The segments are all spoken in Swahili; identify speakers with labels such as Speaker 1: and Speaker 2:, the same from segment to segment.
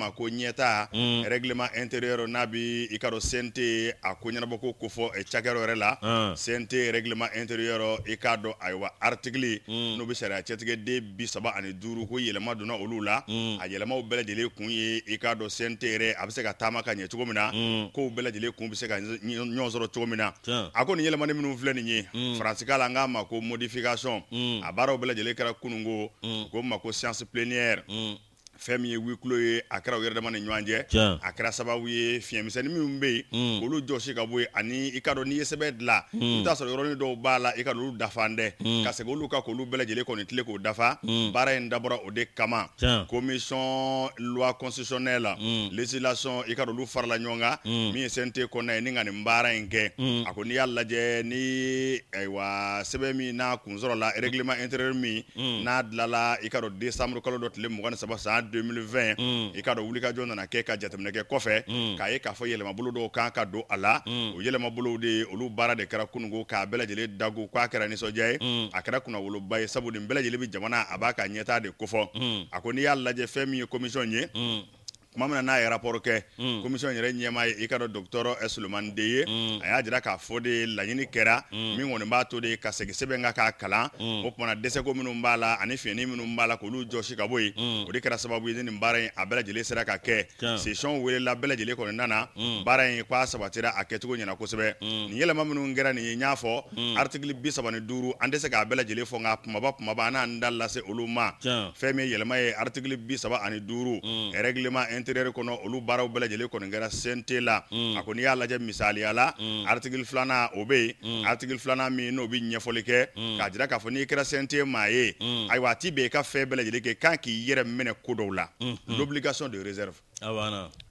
Speaker 1: ma ko ɲɛta mm. règlement intérieur n'a bi i ka dɔn CNT a ko ɲɛnabɔko kofɔ cakɛrɔ yɛrɛ la mm. CNT règlement intérieur i k'a dɔ ayiwa article mm. n'o bɛ sariya cɛtigɛ bi saba ani duuru ko yɛlɛma donna olu la mm. a yɛlɛmaw bɛɛ kun ye i k'a dɔn CNT yɛrɛ a bɛ se ka taama ka ɲɛ cogo min na mm. kow bɛɛ kun bɛ se ka ɲɔgɔn sɔrɔ cogo min na a ko ni yɛlɛmani minnu filɛ nin ye mm. faransi la n k'a ma ko modification mm. a baaraw bɛɛ kɛra kunungo mm. ko ma ko science plénière mm fɛn min ye wikulo ye a kɛra u yɛrɛ dama ni ɲɔgɔn cɛ a kɛra sababu ye fiɲɛmisɛnni minnu bɛ yen hmm. olu jɔsi ka bɔ yen ani i ka dɔn n'i ye sɛbɛn dilan hmm. i t'a sɔrɔ yɔrɔnin dɔw b'a la i ka olu dafa dɛ hmm. ka segin olu ka k'olu bɛɛ lajɛlen kɔni tile k'o dafa baara in dabɔra o de kama komisɔn loi constitutionnelle la législation i ka dɔn olu farala ɲɔgɔn kan min ye CNT kɔnɔna ye ni ka nin baara in kɛ a ko n'i y'a lajɛ ni ayiwa sɛbɛn min n'a kun sɔrɔ la règlement intérieur min n'a dilala i ka dɔn décembre kalo dɔ tile mugan ni saba san 2020 mm. i k'a dɔ dɔn jɔ nana kɛ ka jateminɛkɛ kɔfɛ mm. k'a ye k'a fɔ yɛlɛmabolo dɔw kan ka don a la mm. o yɛlɛmabolow de olu baara de kɛra kunugo k'a bɛɛ lajɛlen dago k'a kɛra nisɔndiya ye mm. a kɛra kunnawoloba ye sabu nin bɛɛ lajɛlen jamana a b'a ka ɲɛta de kofɔ mm. a ko n'i y'a lajɛ fɛn min ye komisɔn ye mm kuma mina n'a ye rapport kɛ mm. commission yɛrɛ ɲɛma ye i ka dɔ docteur suleman de ye mm. a y'a jira k'a fɔ de laɲini kɛra mm. min kɔni b'a to de ka segi sɛbɛn ka mm. k'a kalan o kumana dɛsɛko minnu b'a la ani fiɲɛni minnu mm. b'a la k'olu jɔsi ka bɔ yen o de kɛra sababu ye ni nin baara in a bɛɛ lajɛlen sera ka kɛ sesiyɔn welela bɛɛ lajɛlen kɔni nana mm. baara in ko a sabatira a kɛcogo ɲɛna kosɛbɛ nin yɛlɛma minnu kɛra nin ye n y'a fɔ article bi saba ni duuru an tɛ se k'a bɛɛ lajɛlen fɔ nka kumaba kumaba an n'an da lase olu ma fɛn min yɛlɛma ye article bi saba ani duuru règlement ministère kono olu baaraw bɛɛ lajɛlen kɔni kɛra sente la mm. a kɔni y'a lajɛ misaliyala mm. article flana o be yen mm. article flana min n'o be ɲɛfɔli kɛ k'a jira k'a fɔ n'i kɛra CNT maa ye ayiwa a ti bɛn i ka fɛn bɛɛ lajɛlen kɛ kan k'i yɛrɛ minɛ ko dɔw la l'obligation de réserve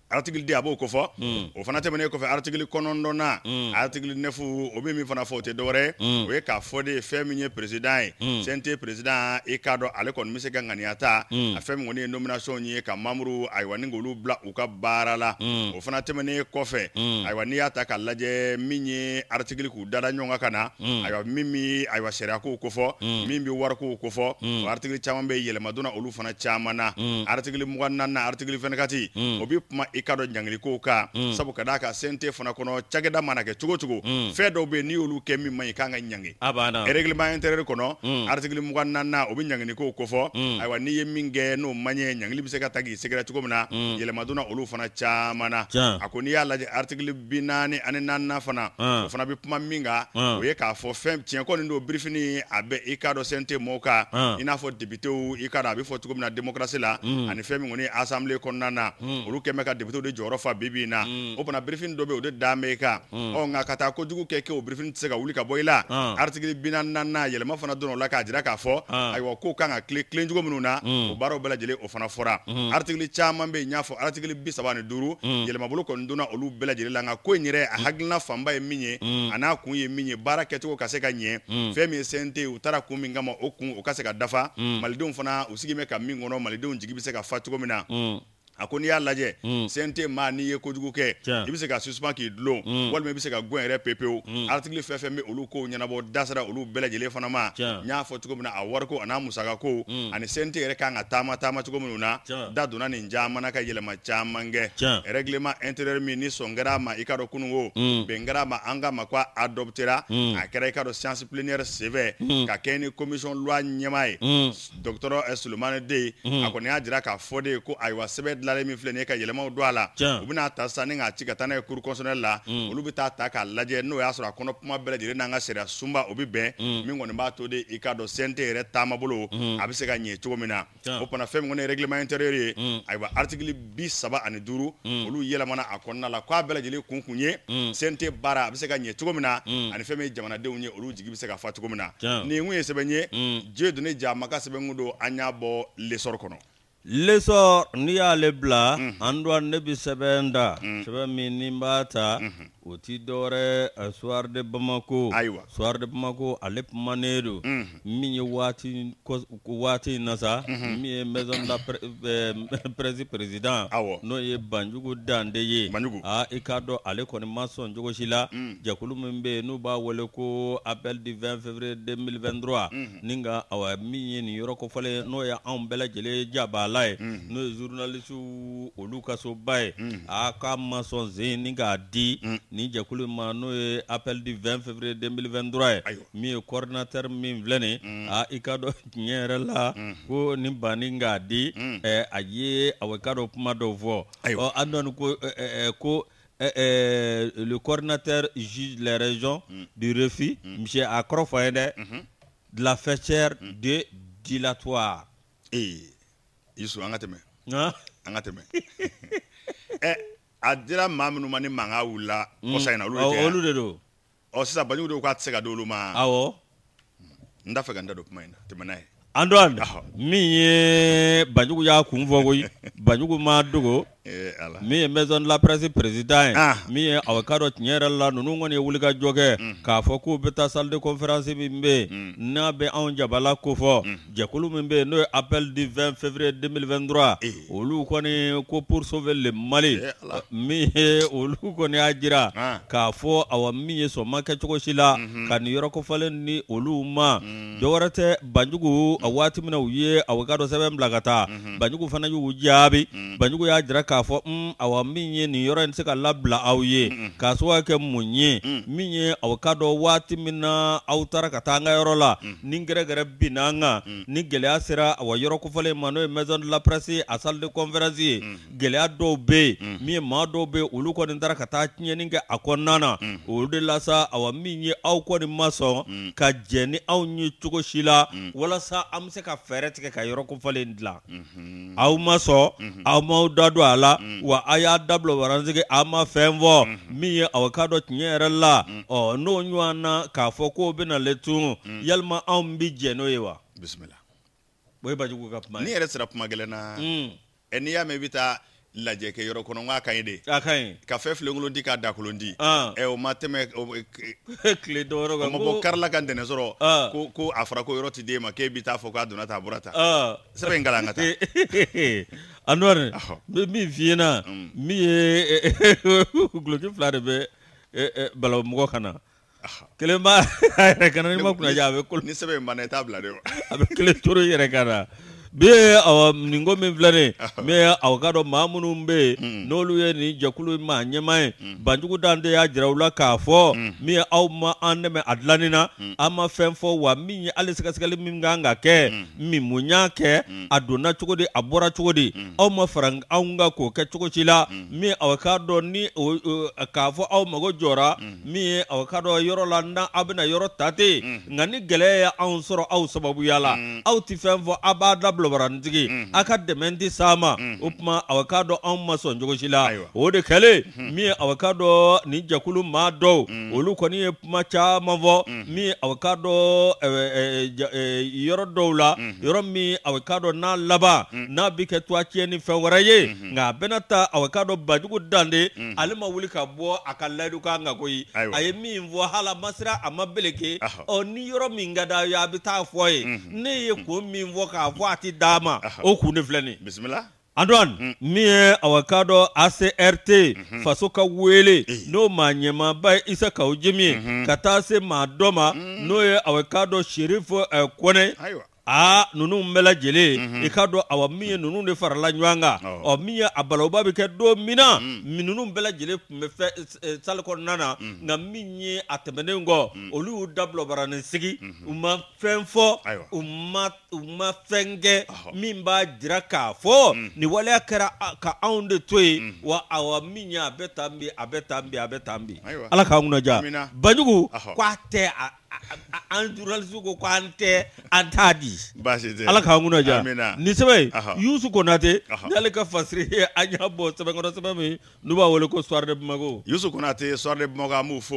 Speaker 1: article di a b'o ko
Speaker 2: hmm. o fana
Speaker 1: tɛmɛnen kɔfɛ article kɔnɔntɔnna mm. article nɛfu o bɛ min fana fɔ o tɛ dɔwɛrɛ hmm. o ye k'a fɔ de fɛn min ye hmm. président ye mm. sɛnte président i k'a dɔn ale kɔni bɛ se ka ŋaniya ta a fɛn min kɔni ye nomination ye ka mamuru ayiwa ni k'olu bila u ka baara la o fana tɛmɛnen kɔfɛ mm. ayiwa n'i y'a ta k'a lajɛ min ye article k'u dada ɲɔgɔn kan ka na ayiwa min bɛ ayiwa sariya kow kofɔ mm. min bɛ wari kofɔ o article caman bɛ yɛlɛma donna olu fana caman na mm. article mugan naani article fɛnɛ o bɛ kuma i ka dɔ mm. sabu kadaka sente fona kono chageda mana kɛ chugo cogo mm. fɛn dɔw be n'i y'olu kɛ mai ma ɲi kan ka
Speaker 3: ɲangi
Speaker 1: règlement intérieur kono mm. article mu kana na obi o ko ko fo mm. ayiwa n'i ye min n'o manye ɲangili be se ka ta k'i sɛgɛrɛ cogo min na olu mm. fona chama na a ko y'a lajɛ article binani ane nana naanina fana ah. o fana be kuma min kan ah. o k'a fo fem tien ko ndo brief ni abe ikado sente moka uh. Ah. ina fo fɔ députew i ka dɔ a be fɔ cogo min mm. ani fɛn ngoni kɔni assemblée kɔnɔna na mm. olu kɛmɛ ka depite de jɔyɔrɔ fa bibi na hmm. o fana birifini dɔ bɛ o de dame kan hmm. ɔ nka ka taa kojugu kɛ kɛ o birifini tɛ se ka wuli ka bɔ i la hmm. artikili bina nana yɛlɛma fana donna la k'a jira k'a fɔ ayiwa ko kan ka tile tilen cogo minnu na o baaraw bɛɛ o fana fɔra artikili caman bɛ y'a fɔ artikili bi saba ni duuru yɛlɛmabolo kɔni donna olu bɛɛ la nka ko in yɛrɛ a hakilina fanba ye min ye a n'a kun ye min ye baara kɛcogo ka se ka ɲɛ fɛn min ye CNT u taara kun min kama o kun o ka se ka dafa malidenw fana u sigi bɛ ka min kɔnɔ malidenw jigi bɛ se ka fa cogo min na a ko n'i y'a lajɛ CNT hmm. ma n'i ye kojugu kɛ i be se ka suspend k'i dulon hmm. walima i bɛ se ka gɛn yɛrɛ pepewu hmm. article fɛn fɛn bɛ olu kow ɲɛnabɔ da sera olu bɛɛ fana ma n y'a fɔ cogo min na a wariko a musaka ko ani CNT yɛrɛ kan ka taama taama cogo minnu na da donna nin caman ka yɛlɛma caman kɛ règlement intérieur min ni sɔn kɛra a ma i ka dɔn kununko bɛn kɛra ma an k'a ma ko a adoptera a kɛra i ka dɔn séance plénière senfɛ ka kɛɲɛ ni commission loi ɲɛmaa ye docteur Souleymane Dey a kɔni y'a jira k'a fɔ de ko ayiwa sɛbɛn tilala min filɛ nin ye ka yɛlɛmaw don a la u bɛna ta sisan ni k'a ci ka taa n'a ye cour constitutionnelle la mm. olu bɛ taa ta k'a lajɛ n'o y'a sɔrɔ a kɔnɔ kuma bɛɛ lajɛlen n'an ka sariya sunba o bɛ bɛn mm. min kɔni b'a to de i k'a dɔn CNT yɛrɛ taamabolo mm. a bɛ se ka ɲɛ cogo min na o fana fɛn min kɔni ye règlement intérieur ye ayiwa article bi saba ani duuru olu yɛlɛmana a kɔnɔna la k'a bɛɛ lajɛlen kun kun ye CNT baara a bɛ se ka ɲɛ cogo min na ani fɛn min ye jamanadenw ye olu jigi bɛ se ka fa cogo min na nin kun ye sɛbɛn ye dieu donné ja maka sɛbɛn kun don an y'a bɔ lesɔrɔ kɔnɔ lesor n'i
Speaker 3: y'ale bila mm-hmm. an dɔ ne bi sɛbɛn da mm-hmm. sɛbɛn min ni n b'a o ti dɔwɛrɛ soir de bamako ayiwa soir de bamako ale kumanen do min ye waati waati in na sa min ye maison la pre, presi président awɔ n'o ye banjugu dande ye banjugu ah i k'a dɔn ale kɔni ma sɔn cogo si la jɛkulu min bɛ yen n'u b'a wele ko appel du 20 février 2023 mm -hmm. ni nka awɔ min ye nin yɔrɔ kofɔlen n'o ye anw bɛɛ lajɛlen jabaala ye mm n'o ye journaliste olu ka soba ye mm k'a ma sɔn zen ni k'a di nin jɛkulu ma n'o ye appel du 20 février 2023 ye min ye coordinateur min filɛ nin a i ka dɔn tiɲɛ yɛrɛ la mm. ko nin banni k'a di mm. e, a ye a ka dɔ kuma dɔw fɔ ɔ an dɔɔni ko ko le coordinateur juge les régions mm. du refi monsieur a kɔrɔ fɔ ye de la
Speaker 1: fêtière de dilatoire ee isu an ka tɛmɛ an ka tɛmɛ a dira maa minnu ma ni mankan wulila mm. kɔsa in na olu de tɛ olu de don ɔ sisan banjugu de ko k'a tɛ se ka di olu ma awɔ n t'a fɛ ka n da don kuma in na tɛmɛ n'a ye
Speaker 3: an min ye banjugu y'a kun fɔ koyi banjugu ma dogo Eh, mi ye maison de la presse président ye ah. min ye avocat dɔ tiɲɛ yɛrɛ la ninnu kɔni ye wulika jɔ kɛ k'a mm. fɔ k'u bɛ taa salle de conférence min bɛ yen n'a bɛ anw jabala kofɔ mm. jɛkulu min bɛ yen n'o ye appel du 20 février 2023 eh. olu kɔni ko pour sauver le Mali eh, euh, min ye olu kɔni y'a jira ah. k'a fɔ awɔ min ye sɔn ma si la mhm. ka nin yɔrɔ kofɔlen di olu ma dɔ mm. tɛ banjugu waati min u ye avocat dɔ sɛbɛn bila ka taa mhm. banjugu fana y'u jaabi banjugu y'a jira k'a fɔ n awa min ye nin yɔrɔ in se ka labila aw ye k'a sababu kɛ mun ye mm. min ye aw ka dɔn waati min na aw taara ka taa an ka yɔrɔ la mm. ni gɛrɛgɛrɛ binna an kan mm. ni gɛlɛya sera awa yɔrɔ kofɔlen ma n'o ye maison de la presse a salle de conférence ye gɛlɛya dɔw bɛ yen min ye maa dɔw bɛ yen olu kɔni taara ka taa tiɲɛni kɛ a kɔnɔna na olu de la sa awa min ye aw kɔni ma sɔn ka jɛ ni anw ye cogo si la walasa an bɛ se ka fɛɛrɛ tigɛ ka yɔrɔ kofɔlen dilan
Speaker 2: mm-hmm. aw
Speaker 3: ma sɔn mm-hmm. aw m'aw da don a la la mm. wa a mm. mm. y'a dabila waransege a ma fɛn fɔ min ye aw ka dɔ tiɲɛ yɛrɛ la ɔ n'o ɲɔgɔn na k'a fɔ k'o bɛna le tun yalima anw bi jɛ n'o ye wa. bisimila. o ye bajugu ka kuma ye. n'i yɛrɛ sera
Speaker 1: kuma gɛlɛn na. ɛ n'i y'a mɛn i bɛ taa. lajɛ kɛ yɔrɔ kɔnɔ n k'a ka ɲi de. a ka ɲi. ka fɛn filenkolon di k'a dakolon di. Ah. ɛ o ma tɛmɛ. tile dɔwɛrɛ kan ko. bɔ karila ka ntɛnɛn sɔrɔ. Ah. ko ko a fɔra ko yɔrɔ ti d'e ma k'e bi taa fɔ k'a donna tan a bɔra tan. Ah.
Speaker 3: sɛbɛn in kalan ka taa. a n bɛ min f'i ɲɛna mm. min ye guloki fila de bɛ balabamɔgɔ kan na.
Speaker 1: kelen b'a yɛrɛ kan na n'i ma kunnaja a bɛ kolo. ni sɛbɛn in banna i t'a bila dɛ.
Speaker 3: a bɛ kelen toro i yɛrɛ kan na bi awa nin ko min filɛ nin ye aw ka dɔn maa minnu mm. bɛ n'olu ye ni jɛkulu in maa ɲɛma ye mm. banjugu dante y'a jira mm. u la k'a fɔ min ye aw ma an dɛmɛ a dilanni na fɛn fɔ wa min ye hali sɛgɛsɛgɛli min kan ka kɛ min mun y'a kɛ a donna cogo di a bɔra cogo aw ma fara anw kan k'o kɛ cogo si la min aw k'a dɔn ni k'a fɔ aw mago jɔra min ye aw ka dɔn yɔrɔ la na aw bɛna yɔrɔ ta ten nka ni gɛlɛya ye anw sɔrɔ aw sababuya la aw tɛ fɛn fɔ aw bilabaranitigi mhm. a ka dɛmɛ di s'a ma o mhm. tuma a ka dɔn anw ma sɔn cogo si la o de kɛlen mhm. min ye a ka dɔn nin jɛkulu maa dɔw olu kɔni ye kuma caman fɔ min a ka eh, eh, eh, dɔn yɔrɔ dɔw la yɔrɔ min a ka dɔn n'a laban n'a bɛ kɛ to tiɲɛ ni fɛn wɛrɛ ye nka a bɛna ta a ka dɔn bajugu dande ale ma wuli ka bɔ a ka layidu kan kan koyi a ye min fɔ hali a ma siran a ma beleke ɔ ni yɔrɔ min ka d'a ye a bɛ taa fɔ a ye ne ye ko min fɔ k'a fɔ a tɛ waati dama o kun ne filɛ nin bisimila antoine mm. min ye eh, avocat dɔ mhm. acrt faso ka wele eh. n'o ma ɲɛmaaba ye isa kaw jimi ye ka taa se maa dɔ ma n'o ye eh, avocat dɔ sherif uh, kɔnɛ a ninnu bɛɛ lajɛlen mhm. i k'a dɔn awɔ min ye ninnu de farala ɲɔgɔn kan ɔ min ye a balawuba bɛ kɛ don min na ninnu bɛɛ lajɛlen tun bɛ fɛ sali kɔnɔna na nka min ye a tɛmɛnen kɔ mm. olu y'u da bulabaranin sigi u ma fɛn fɔ u ma u ma fɛn kɛ min b'a jira k'a fɔ mm. nin waleya kɛra ka anw de to yen mm. wa awɔ min ye a bɛ tan bi a bɛ tan bi a bɛ tan bi ala k'an kunnaja banjugu k'a tɛ a an jural suko ko an tɛ an t'a di ala k'an kunna ja nin sɛbɛn yusu konate n'ale ka fasiri
Speaker 1: ye an y'a bɔ sɛbɛnkɔrɔ sɛbɛn min n'u b'a wele hmm. ko soir de bamako yusu konate soir de bamako an b'u fo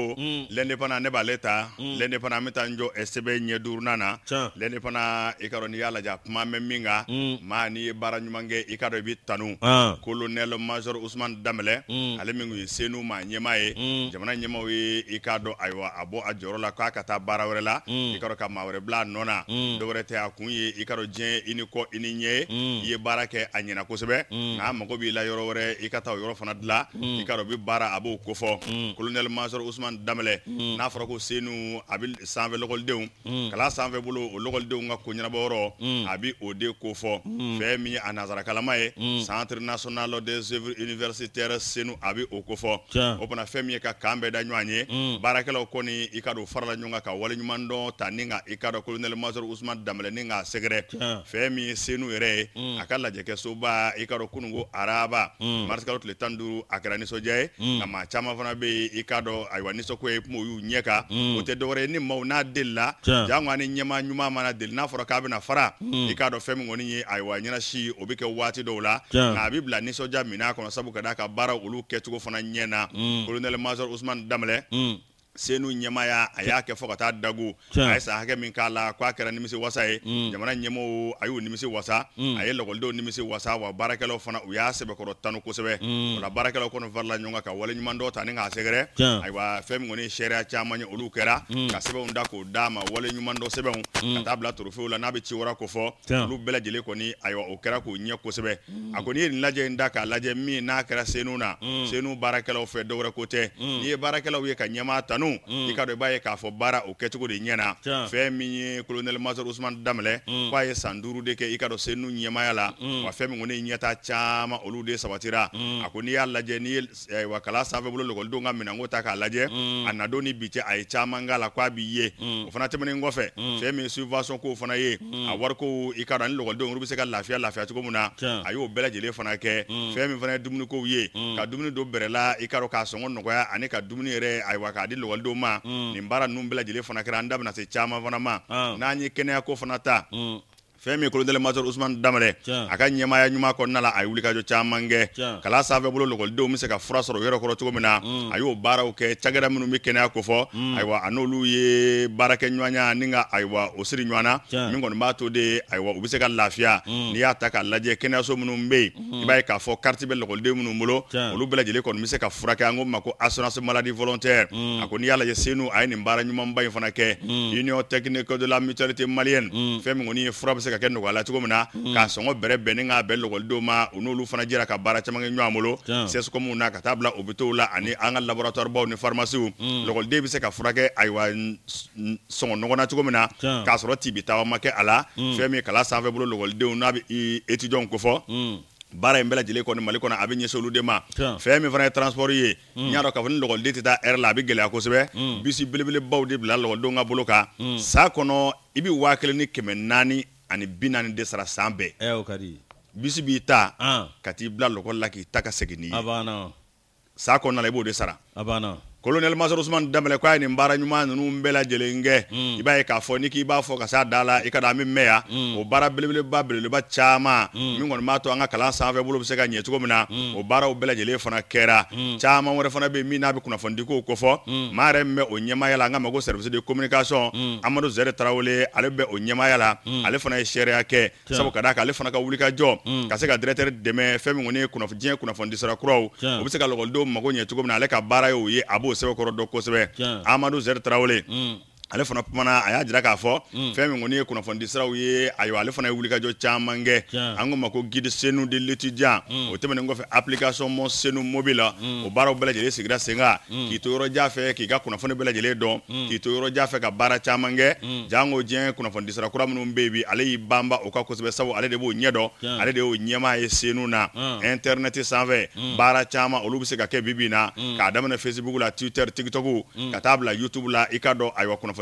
Speaker 1: lɛnde fana ne b'ale ta lɛnde fana an bɛ taa n jɔ sɛbɛn ɲɛ duurunan na lɛnde fana i ka dɔn n'i y'a lajɛ kuma mɛn min kan maa n'i ye baara ɲuman kɛ i ka dɔn i bɛ tanu kolonɛl major usman daminɛ hmm. ale min tun ye senu maa ɲɛmaa ye jamana ɲɛmaaw ye i k'a dɔn a a baara wɛrɛ la mm. i ka ka maa wɛrɛ bila a nɔ na mm. dɔ wɛrɛ tɛ a kun ye i ka dɔn diɲɛ i ni kɔ i ni ɲɛ ye mm. i ye baara kɛ a ɲɛna kosɛbɛ nka a mago b'i la yɔrɔ wɛrɛ i ka taa o yɔrɔ fana dilan i ka dɔn i baara a b'o kofɔ kolonɛli masɔrɔ usumani daminɛ n'a fɔra ko senu a bɛ sanfɛ lakɔlidenw kala sanfɛ bolo o lakɔlidenw ka ko ɲɛnabɔ yɔrɔ a bɛ o de kofɔ fɛn min ye a nazarakalama ye centre national des œuvres universitaires senu a bɛ o kofɔ o fana fɛn min ye ka kan bɛɛ da ɲɔgɔn ye baarakɛlaw kɔni i ka dɔn farala ɲɔgɔn kan waleɲuman dɔn ta mm. mm. mm. ni ka i ka dɔ kolonɛl masɔr usman danbɛlɛ ni k'a sɛgɛrɛ fɛn min senu yɛrɛ ye a ka lajɛkɛsoba i ka dɔ kunungo araba marisikalo tile tan duru a kɛra nisɔndiya ye ka maa caman fana bɛ yen i ka dɔn ayiwa nisɔnko ye kuma y'u ɲɛ kan o tɛ dɔwɛrɛ ye ni maaw n'a delila jango ani ɲɛma ɲuman mana deli n'a fɔra k'a bɛna fara i k'a dɔn fɛn min kɔni ye ayiwa ɲɛnasi o bɛ kɛ waati dɔw la nka a bɛ bila nisɔndiya min'a kɔnɔ sabu ka d'a ka baara olu kɛcogo fana ɲɛ na kolonɛl masɔr usman danbɛlɛ senu ɲɛmaya a y'a kɛ fɔ ka taa dagu a ye san hakɛ min k'a la k'a kɛra nimisi wasa ye mm. jamana ɲɛmɔgɔw a y'u nimisi wasa mm. a ye lakɔlidenw nimisi wasa wa baarakɛlaw fana u y'a sɛbɛkɔrɔ tanu kosɛbɛ o mm. la baarakɛlaw kɔni farala ɲɔgɔn kan ka waleɲuman dɔ ta ni k'a sɛgɛrɛ ayiwa fɛn min kɔni ye sariya caman ye olu kɛra ka sɛbɛnw da k'o d'a ma waleɲuman dɔ sɛbɛnw ka taa bila torofew la n'a bɛ ci wɛrɛ ko fɔ olu bɛɛ lajɛlen kɔni ayiwa o kɛra k'o ɲɛ kosɛbɛ a kɔni ye nin lajɛ in da k'a lajɛ min n'a kɛra senu na senu baarakɛlaw fɛ dɔwɛrɛ ko tɛ n'i ye baarakɛlaw ye ka ɲɛmaa tanu kanu hmm. i ka dɔ i b'a ye k'a fɔ baara o kɛcogo de ɲɛna fɛn min ye colonel major usman daminɛ k'a hmm. ye san duuru de kɛ i ka dɔ senu ɲɛmaya la hmm. wa fɛn min kɔni ɲɛta caman olu de sabatira a ko n'i y'a lajɛ n'i ye wa kala sanfɛ bolo lakɔlidenw ka minɛnko ta k'a lajɛ a nadon ni bi cɛ a ye caman k'a la k'a b'i ye o fana tɛmɛnen kɔfɛ fɛn min ye subvention ko fana ye a wariko i ka dɔn ani lakɔlidenw olu bɛ se ka lafiya lafiya cogo min na a y'o bɛɛ lajɛlen fana kɛ fɛn min fana ye dumunikow ye ka dumuni don bɛrɛ la i ka dɔn k'a sɔngɔ nɔgɔya ani ka dumuni yɛrɛ ayiwa k'a di lakɔlidenw ma mm. nin baara ninnu bɛɛ lajɛlen fana kɛra an da bɛna se caman fana ma ah. n'an ye kɛnɛya fana ta mm fɛn min ye kolonɛli masɔrɔ usumani daminɛ a ka ɲɛmaaya ɲuman kɔnɔna la a ye wulikajɔ caman kɛ kalan sanfɛ bolo lakɔlidenw bɛ se ka fura sɔrɔ yɔrɔ kɔrɔ cogo min na mm. a y'o baaraw kɛ cakɛda minnu bɛ kɛnɛya kofɔ mm. ayiwa a n'olu ye baarakɛ ɲɔgɔnya ni ka ayiwa o siri ɲɔgɔn na min kɔni b'a to de ayiwa u bɛ se ka lafiya mm. n'i y'a ta k'a lajɛ kɛnɛyaso minnu bɛ yen mm-hmm. i b'a ye k'a fɔ kariti bɛ lakɔliden minnu bolo olu bɛɛ lajɛlen kɔni bɛ se ka furakɛ an ko ma ko assurance maladie volontaire a ko n'i y'a lajɛ senu a ye nin baara ɲumanba in fana kɛ union technique de la mutualité malienne fɛn min kɔni ye fura bɛ se ka kɛ nɔgɔya la cogo min na hmm. k'a sɔngɔ bɛrɛ bɛnnen k'a bɛn lakɔlidenw ma u n'olu fana jɛra ka baara caman kɛ ɲɔgɔn bolo CScom na ka taa bila hôpitaux la ani hmm. an ka laboratoire baw ni pharmacie w hmm. bɛ se ka furakɛ ayiwa sɔngɔ nɔgɔn cogo min na k'a sɔrɔ tibi taa ma kɛ a la fɛn min ye kalan sanfɛbolo lakɔlidenw n'a bɛ étudiants kofɔ baara in bɛɛ kɔni Mali kɔnɔ a bɛ ɲɛsin olu de ma fɛn min fana ye transport ye n y'a dɔn k'a fɔ ni lakɔliden tɛ taa heure la a bɛ gɛlɛya kosɛbɛ bus belebelebaw de bila lakɔlidenw ka bolo kan san kɔnɔ i bɛ 1500 ni 400 ani bi naani de sara san bɛɛ ɛ o ka di bisi b'i ta ka t'i bila lɔkɔli la k'i ta ka segin n'i ye a banna sa kɔnɔna la i b'o de sara a banna colonel masar usman dambele ko ni mbara nyuma nunu mbela jelenge mm. iba b'a kafo niki iba fo k'i hmm. b'a fɔ hmm. ka s'a da la i ka da mm. o baara belebeleba belebeleba caman mm. min kɔni b'a to an ka kalan sanfɛ bolo bɛ se ka ɲɛ cogo mina mm. o baaraw bɛɛ lajɛlen fona kera mm. chama fana fona yen mi n'a bɛ kunnafonidikow kofɔ hmm. maa yɛrɛ min bɛ o ɲɛmaaya la an ka ma ko service de communication amadu zɛri tarawele ale be o nyema yala mm. ale fona ye sariya kɛ sabu ka d'a kan ale fona ka wuli ka mm. ka se ka directeur dɛmɛ femi ngone kuna ye diɲɛ kunnafonidisira kuraw o bɛ se ka lakɔlidenw mago ɲɛ cogo mina ale ka bara y'o ye a b'o sɛbɛkɔrɔ dɔn kosɛbɛ amadu zɛri tarawele ale fana kumana a y'a jira k'a fɔ mm. fɛn min kɔni ye kunnafonidi siraw ye ayiwa ale fana ye wulikajɔ caman kɛ an ko ma ko guide senu de l'étudiant mm. o tɛmɛnen kɔfɛ application mon senu mobile la mm. o baaraw bɛɛ lajɛlen sigira sen kan mm. k'i to yɔrɔ jan fɛ k'i ka kunnafoni bɛɛ lajɛlen dɔn mm. k'i to yɔrɔ jan fɛ ka baara caman kɛ mm. janko diɲɛ kunnafonidi sira kura minnu bɛ yen bi ale y'i banba o kan kosɛbɛ sabu ale de b'o ɲɛ ale de y'o ɲɛmaa ye senu na internet sanfɛ baara caman olu bɛ se ka kɛ bibi bi in na k'a daminɛ facebook la twitter tiktok ka taa bila youtube la i ka dɔn ayiwa kunnafoni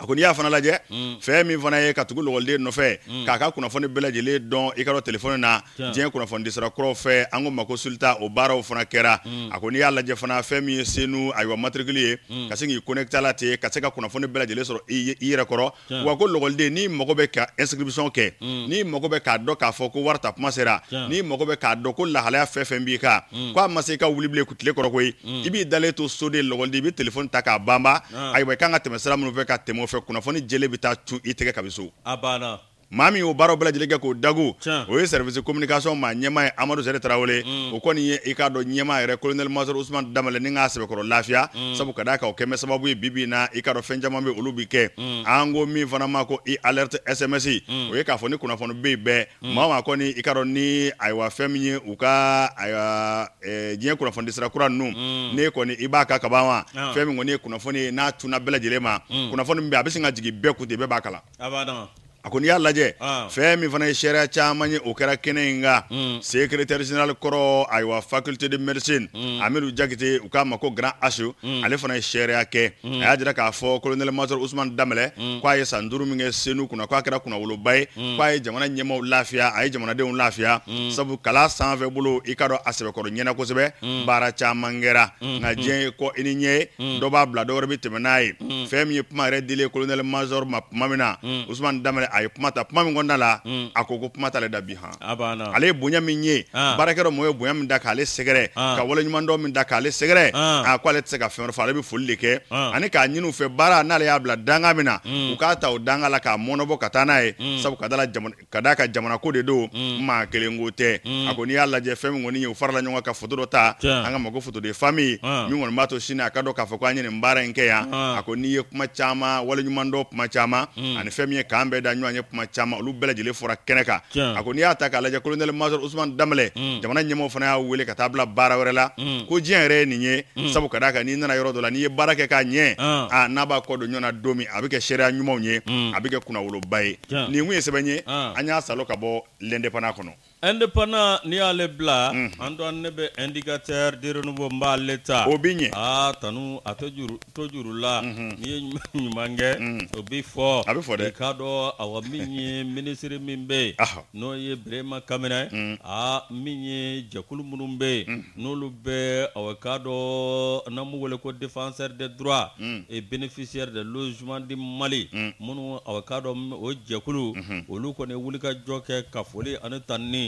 Speaker 1: a ko n'i y'a fana lajɛ mm. fɛn min fana ye ka tugu lɔgɔliden nɔfɛ mm. k'a ka kunnafoni bɛɛ lajɛlen dɔn i ka dɔ telefɔni na diɲɛ kunnafonidisira kuraw fɛ an ko ma ko sulita o baaraw fana kɛra mm. a ko n'i y'a lajɛ fana fɛn min ye senu ayiwa matirikili ye ka se k'i connecter a la ten ka se ka kunnafoni bɛɛ lajɛlen sɔrɔ i yɛrɛ kɔrɔ wa ko lɔgɔliden n'i mago bɛ ka inscription kɛ n'i mago bɛ k'a dɔn k'a fɔ ko wari ta kuma sera n'i mago bɛ k'a dɔn ko lahalaya fɛn fɛn b'i kan ko a ma se i ka wuli bilen tile kɔrɔ koyi i b'i dalen to so lɔgɔliden i bɛ telefɔni ta k'a banba ah. ayiwa i kan ka tɛmɛ sira minnu fɛ ka tɛmɛ nɔfɛ kunnafoni jele bɛ taa cun i tɛgɛ ka so a banna maa min y'o baaraw bɛɛ kɛ k'o dagu mm. o ye service communication maa ɲɛmaa ye amadu sɛri tarawele o kɔni ye i k'a dɔn ɲɛmaa yɛrɛ colonel masar usman damalɛ ni k'a sɛbɛkɔrɔ lafiya mm. sabu ka d'a kan o kɛmɛ sababu ye bi bi na i k'a dɔn fɛn caman bɛ olu bi kɛ mm. an ko min fana ma ko i alerte sms o ye k'a fɔ ni kunnafoni bɛ yen bɛɛ maa maa kɔni i k'a dɔn ah. ni ayiwa fɛn min ye u ka ayiwa diɲɛ kunnafoni sira kura ninnu ne kɔni i b'a ka kaban wa fɛn min kɔni ye kunnafoni ye n'a tunna bɛɛ ma kunnafoni min bɛ a bɛ se ka jigin bɛɛ kun ten bɛɛ b'a
Speaker 3: kalan
Speaker 1: a kɔni y'a lajɛ ah. fɛn min fana ye sariya caman ye o kɛra kɛnɛ in kan secrétaire général kɔrɔ ayiwa faculté de médecine hmm. amidu jakite u k'a ma ko grand asu hmm. ale fana ye sariya kɛ hmm. a y'a jira k'a fɔ colonel major usman daminɛ k'a ye san duuru min kɛ senu kunna k'a kɛra kunnawoloba ye k'a ye jamana ɲɛmaaw lafiya a ye jamanadenw lafiya sabu kala sanfɛ bolo i ka dɔn a sɛbɛkɔrɔ ɲɛna kosɛbɛ baara caman kɛra nka diɲɛ ye kɔ i ni ɲɛ ye dɔ b'a bila dɔ wɛrɛ bɛ tɛmɛ n'a ye fɛn min ye kuma yɛrɛ dili colonel major ma tuma min na usman daminɛ a ye kuma ta kuma min kɔnɔna la hmm. a ko ko kuma t'ale da bi han ale ye bonya min ye ah. baarakɛyɔrɔ mɔgɔw ye bonya min da k'ale sɛgɛrɛ ah. ka waleɲuman dɔ min da k'ale sɛgɛrɛ a ah. ko ale tɛ se ka fɛn wɛrɛ fɔ ale bɛ foli de kɛ ani k'a ɲini u fɛ baara n'ale y'a bila danga min na hmm. u k'a ta o danga la k'a mɔnɔbɔ ka taa n'a ye hmm. sabu ka d'a ka jamana ko de don maa kelen ko tɛ a ko n'i y'a lajɛ fɛn min kɔni ye u farala ɲɔgɔn kan ka foto dɔ ta an ka mako foto de fami min kɔni b'a to sini a ka dɔn k'a fɔ ko an ye nin baara in kɛ yan a ko n'i ye kuma caman waleɲuman dɔ kuma caman ani fɛn min ye k'an bɛɛ da ɲɔgɔn ye kuma caman olu bɛɛ lajɛlen fɔra kɛnɛ kan a ko n'i y'a ta k'a lajɛ colonel major usman danbɛlɛ mm. jamana ɲɛmɔgɔ fana y'a wele ka taa bila baara wɛrɛ la mm. ko diɲɛ yɛrɛ ye nin ye mm. sabu ka d'a kan n'i nana yɔrɔ dɔ la n'i ye baara kɛ k'a ɲɛ ah. a n'a b'a kɔ don ɲɔgɔn na don min a bɛ kɛ sariya ɲumanw ye a bɛ kɛ kunnawoloba ye nin kun ye sɛbɛn ye ah. an y'a salo ka bɔ lɛndepana kɔnɔ
Speaker 3: indépendant n'i y'ale bila mm. Antoine ne bɛ indicateur de renouveau n b'ale ta o bi ɲɛ aa tanu a to juru to juru la n'i ye ɲuman kɛ o bi fɔ a bɛ fɔ dɛ i k'a dɔn awɔ min ye minisiri min bɛ yen n'o ye Birema Kamɛnɛ aa min ye jɛkulu minnu bɛ yen n'olu bɛ awɔ i k'a dɔn n'an b'u wele ko défenseur des droits mm. et bénéficiaire de logement du Mali minnu mm. awɔ i k'a dɔn o jɛkulu mm-hmm. olu kɔni ye wulikajɔ kɛ ka foli ani tanu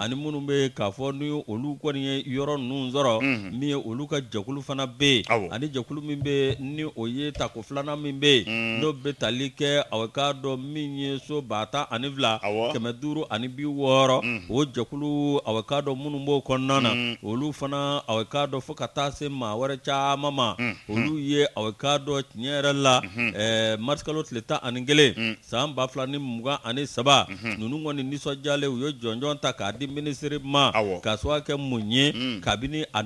Speaker 3: ani minnu bɛ k'a fɔ ni olu kɔni ye yɔrɔ ninnu sɔrɔ min ye olu ka jɛkulu fana bɛ yen ani jɛkulu min bɛ ni o ye tako filanan min bɛ yen n'o bɛ tali kɛ aw k'a dɔn min ye so ba tan ani fila kɛmɛ duuru ani bi wɔɔrɔ o jɛkulu aw k'a dɔn minnu b'o kɔnɔna na olu fana aw k'a dɔn fo ka taa se maa wɛrɛ caman ma olu ye aw k'a dɔn tiɲɛ yɛrɛ la ɛɛ kalo tile tan ani kelen san ba fila ni mugan ani saba ninnu kɔni nisɔndiyalen u ye jɔnjɔn ta k'a du ministère ma k'a sababu que hmm. kabini a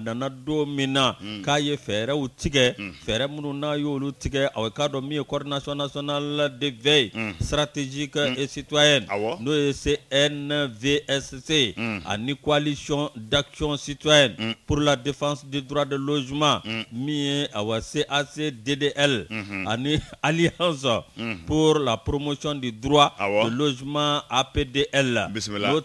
Speaker 3: mina Kaye, min Ferre, hmm. k'a ye utige, hmm. n'a y'olu coordination nationale de veille stratégique et citoyenne n'o c'est CNVSC ani coalition d'action citoyenne pour la défense du droit de logement mi D awɔ ani alliance pour la promotion du droit de logement APDL n'o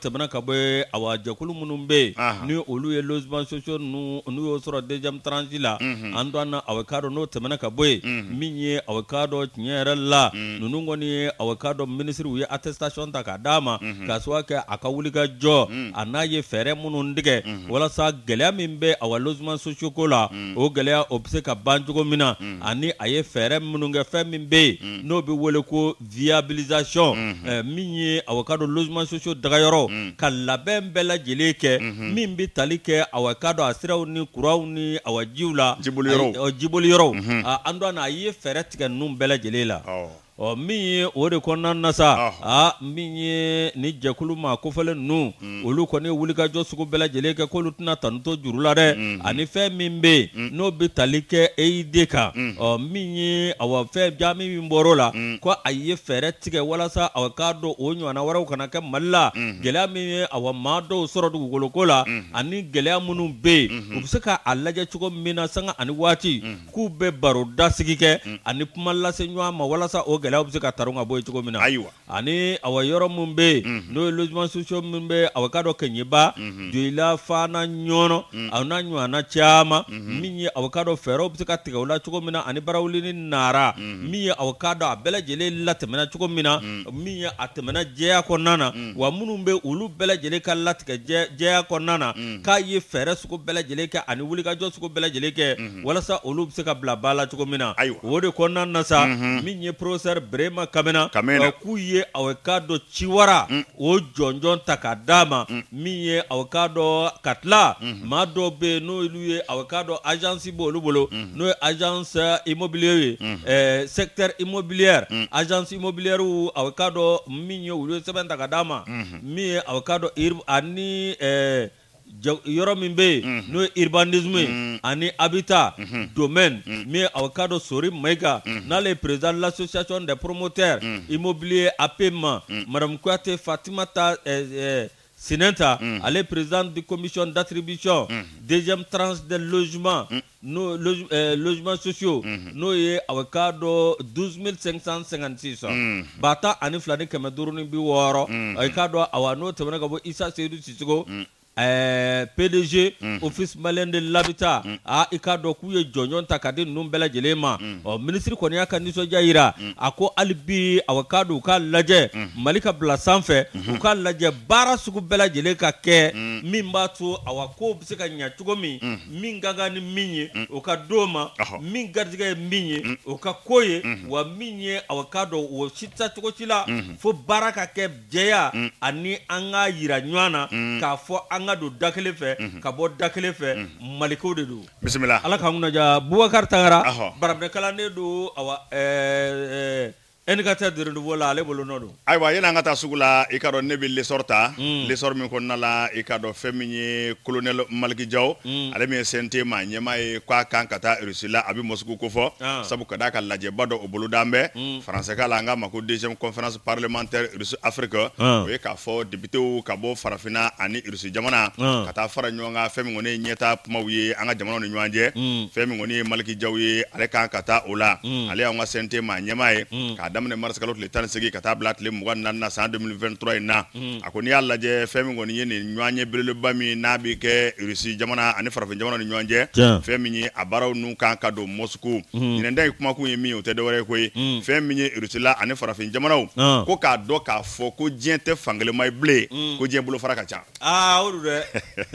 Speaker 3: ye awa jɛkulu minnu bɛ yen ni olu ye logement social ninnu n'u y'o sɔrɔ deuxième tranche la an to an na avocat dɔ n'o tɛmɛna ka bɔ yen mhm. min ye avocat dɔ tiɲɛ yɛrɛ la ninnu mhm. kɔni ye avocat dɔ ministre u ye attestation ta k'a d'a ma k'a sababu mhm. kɛ a ka wuli ka jɔ a n'a ye fɛɛrɛ minnu tigɛ walasa gɛlɛya min bɛ awa logement social ko la o gɛlɛya o bɛ se ka ban cogo min na ani a ye fɛɛrɛ minnu kɛ fɛn min bɛ yen n'o bɛ wele ko viabilisation min eh, ye avocat dɔ logement social dagayɔrɔ ka labɛn. labɛn bɛɛ lajɛlen kɛ min bɛ tali kɛ awa ka dɔn a siraw ni kuraw ni awa jiw la jiboliyɔrɔw an dɔn na a ye fɛɛrɛ tigɛ ninnu bɛɛ lajɛlen la ɔ min ye o de kɔnɔna na sa a min ye ni jɛkulu maa kofɔlen ninnu mm. olu kɔni ye wulikajɔ sugu bɛɛ lajɛlen kɛ k'olu tɛna tanu to juru la dɛ mm. ani fɛn min bɛ yen mm. n'o bɛ tali kɛ eid kan ɔ min ye awɔ fɛn jaami min bɔr'o la ko a ye fɛɛrɛ tigɛ walasa awɔ k'a dɔn o ɲɔgɔnna wɛrɛw kana kɛ mali la gɛlɛya min ye awɔ maa dɔw sɔrɔ dugukoloko la ani gɛlɛya minnu bɛ yen mm-hmm. u bɛ se k'a lajɛ cogo min na sanga ani waati k'u bɛ baroda sigi kɛ ani kuma lase ɲɔgɔn ma walasa o gɛlɛya gɛlɛyaw bɛ se ka taru ka bɔ yen cogo min na ayiwa ani awa yɔrɔ min be yen n'o ye logement social min bɛ awa ka dɔ kɛɲɛba joyila fana ɲɔnɔ aw n'a ɲɔgɔnna caman min ye aw ka dɔ fɛɛrɛw be se ka tigɛ la cogo min na ani barawulini nara min ye aw ka dɔ a bɛɛ latɛmɛna cogo min na min ye a tɛmɛna jɛya kɔnɔna na wa minnu be olu bɛɛ ka latigɛ jɛya kɔnɔna na k'a ye fɛɛrɛ sugo bɛɛ kɛ ani wulikajɔ sugo bɛɛ kɛ walasa olu bɛ se ka bila ba la cogo min na o de kɔnɔna na sa min ye dɔktɛr berema kamena k'u ye awɛka dɔ ciwara mm. o jɔnjɔn ta k'a d'a ma min mm. ye awɛka dɔ ka tila maa mm-hmm. dɔw bɛ yen n'olu ye awɛka dɔ agence b'olu bolo n'o ye agence mm-hmm. mm-hmm. eh, immobilière mm. ye secteur immobilière agence immobilière awɛka dɔ min ye olu ye sɛbɛn ta k'a d'a ma min ye awɛka dɔ ani. Eh, yɔrɔ min bɛ yen n'o urbanisme ye ani habitat domaine min ye avocado sori mayiga n'ale ye président l'association des promoteurs immobilier APEMA madame kuyate fatimata euh, euh, Sinenta, elle est présidente de commission d'attribution, deuxième tranche de logements, mm. sociaux, euh, logements sociaux, nous cinq cent cinquante six 556. Bata, Aniflani Kemedourouni Biwaro, avocats de Awano, Temenegabo, Issa Eh, pdg mm. office malien de labita mm. ah, a mm. oh, i k'a dɔ k'u ye jɔnjɔn ta ka di ninnu bɛɛ lajɛlen ma ɔ minisiri kɔni y'a ka nisɔndiya yira a ko hali bi a k'a don u k'a lajɛ mali ka bila sanfɛ u k'a lajɛ baara sugu bɛɛ lajɛlen ka kɛ min b'a to a kow be se ka ɲa cogo min min ka kan ni min ye o ka di o ma min garijɛgɛ ye min ye o ka ko ye wa min ye a k'a dɔn o si cogo si la fo baara ka kɛ jɛya ani an k'a yira ɲɔgɔn na k'a fɔ an ka ka don da kelen fɛ ka bɔ da kelen fɛ malikew de don bisimila ala k'an kunnaja bubakari tagara baraminɛkalanden don awa ɛni ka taa ale bolo nɔ don.
Speaker 1: ayiwa yanni an ka taa sugu la i ka dɔn ne be lesɔrɔ ta. Mm. lesɔrɔ min kɔnɔna la i ka dɔn fɛn min ye kolonɛli maliki jawo. Mm. ale min ye sɛnte maa ɲɛmaa ye k'a kan ka taa rusi la a bɛ mɔsugu kofɔ. Ah. sabu ka d'a ka lajɛba dɔ o bolo dan bɛ. Mm. faransɛkan la an k'a ma ko deuxième conférence parlementaire russe afrique. Ah. o ye k'a fɔ députés ka bɔ farafina ani rusi jamana. Ah. ka taa fara ɲɔgɔn kan fɛn min kɔni ye ɲɛta kumaw ye an ka jamanaw ni ɲɔgɔn cɛ. fɛn min kɔni ye maliki ye ale kan mm. e. mm. ka taa o la. ale y'anw ka sɛnte maa ɲɛmaa ye daminɛ marisi kalo tile tan ni segin ka taa bila tile mugan naani na san 2023 in na a ko n'i y'a lajɛ fɛn min kɔni ye nin ɲɔgɔn ye belebeleba min n'a bɛ kɛ Irisi jamana ani farafin jamana ni ɲɔgɔn cɛ fɛn min ye a baaraw n'u kan ka don Moscou ɲinɛnta mm-hmm. in kumakun ye min mm-hmm. ye o tɛ dɔwɛrɛ ye koyi fɛn min ye Irisila ani farafin jamanaw ah. ko k'a dɔn k'a fɔ ko diɲɛ tɛ fankelenma ye bilen ko diɲɛ bolofara ka ca
Speaker 3: aa ah, o don dɛ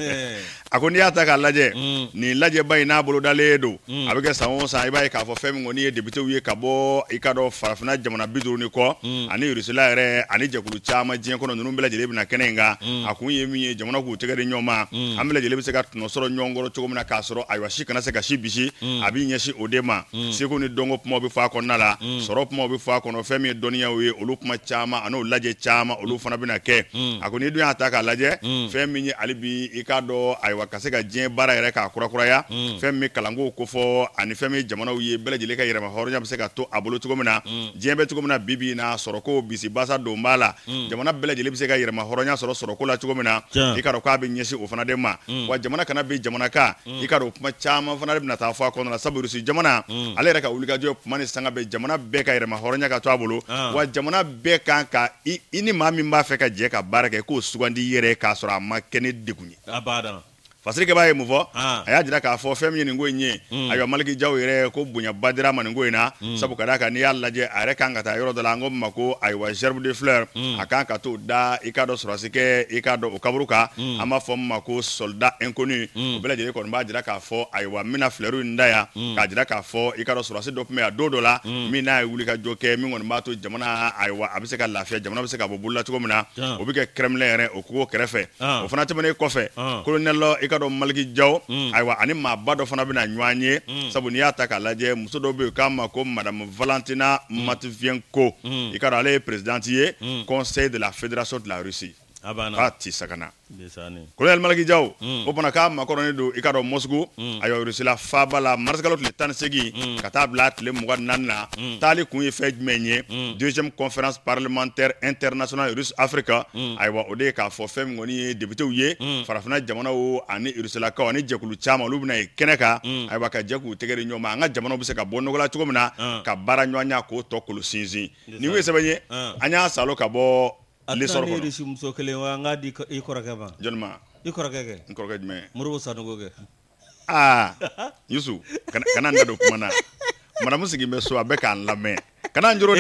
Speaker 1: a ko n'i y'a ta k'a lajɛ mm. nin lajɛba in n'a bolo dalen don a bɛ kɛ san o san i b'a e e ye k'a fɔ fɛn min kɔni ye député ye ka bɔ i ka dɔn farafinna jamana bi duuru ni kɔ mm. ani yurusila yɛrɛ ani jɛkulu caman diɲɛ kɔnɔ ninnu bɛɛ lajɛlen bɛna kɛnɛ in kan mm. a kun ye min ye jamana k'u tɛgɛ di ɲɔgɔn ma mm. an bɛɛ lajɛlen bɛ se ka tɔnɔ sɔrɔ ɲɔgɔn kɔrɔ cogo min na k'a sɔrɔ ayiwa si kana se ka si bisi mm. a b'i ɲɛsin o de ma mm. seko ni dɔnko kumaw bɛ fɔ a kɔnɔna la mm. sɔrɔ kumaw bɛ fɔ a kɔnɔ fɛn min ye dɔnniyaw ye olu kuma caman an'o lajɛ caman olu fana bɛna kɛ a ko n'i dun y'a ta k'a lajɛ fɛn min ye hali bi i k'a dɔn ayiwa ka se ka diɲɛ baara yɛrɛ k'a kurakuraya fɛn min kalanko kofɔ ani fɛn min jamanaw ye bɛɛ lajɛlen ka yɛrɛma hɔrɔnya bɛ se ka to a bolo cogo min na diɲɛ bɛ cogo min na bibi n'a sɔrɔko basa don b'a la hmm. jamana bɛɛ lajɛlen bɛ se ka yɛrɛma hɔrɔnya sɔrɔ sɔrɔko la cogo min na i ka dɔn k'a bɛ ɲɛsin o fana de ma hmm. wa jamana kana bin jamana kan hmm. i ka dɔn kuma caman fana de bɛna taa fɔ a kɔnɔna sabu rusi jamana ale yɛrɛ ka wulikajɔ kuma ni sanga bɛ jamana bɛɛ ka yɛrɛma hɔrɔnya ka to a bolo ah. wa jamana bɛɛ kan ka i ni maa min b'a fɛ ka jɛ ka baara kɛ k'o sugandi yɛrɛ k'a sɔrɔ a ma kɛ ni degun ye fasiri kɛbaa ye mun fɔ a ah. y'a jira k'a fɔ fɛn min ye nin ko in ye ayiwa maliki jaw yɛrɛ ko bonyaba dira ma nin ko in na hmm. sabu ka d'a kan n'i y'a lajɛ a yɛrɛ kan ka taa yɔrɔ dɔ la an ko min ma ko ayiwa gerbe de fleur hmm. a kan ka t'o da i k'a dɔn sɔrɔsi kɛ i k'a dɔn o kaburu kan hmm. an b'a fɔ min ma ko soldat inconnu o bɛɛ lajɛlen kɔni b'a jira k'a fɔ ayiwa n bɛna fleur in da yan k'a jira k'a fɔ i k'a dɔn sɔrɔsi dɔ tun bɛ yan don dɔ la min n'a ye wulikajɔ kɛ min kɔni b'a to jamana ayiwa a bɛ se ka lafiya jamana bɛ se ka bɔ bolo cogo min na o bɛ kɛ kremlin yɛrɛ o kogo kɛrɛfɛ ah. o fana tɛmɛnen kɔfɛ colonel ah. ka dɔn anima badofanabina mm. ayiwa ani maa mm. n'i y'a muso madame valentina mm. mativienko i ka dɔn conseil de la fédération de la Russie ati sagana kolonɛl maliki jaw mm. o fana k'a makɔrɔni don i ka dɔ mɔsugu mm. a yɔrɔsila faaba la marisikalo tile tan ni segin mm. ka taa bila mugan naani na taali kun ye fɛn jumɛn ye deuxième conférence parlementaire international rus africa aywa o de ye k'a fɔ fɛn min kɔni ye députew ye farafina jamanaw ani rusilakaw ani jɛkulu caaman olu bena ye kɛnɛ kan ayiwa ka jɛ k'u tɛgɛ di ɲɔgɔn ma an ka jamanaw be se ka bɔ nɔgɔla cogo min k'o tɔ kolo sinsin nin kun ye sɛbɛn ye bɔ li sɔrɔ kɔnɔ irisi muso kelen wa
Speaker 3: i kɔrɔkɛ e ma jɔnni ma i e kɔrɔkɛ kɛ n kɔrɔkɛ jumɛn moribo sanogo kɛ
Speaker 1: aa ah, yusu kana n da don kuma na madamu sigi bɛ so a bɛ k'an lamɛn kana n joro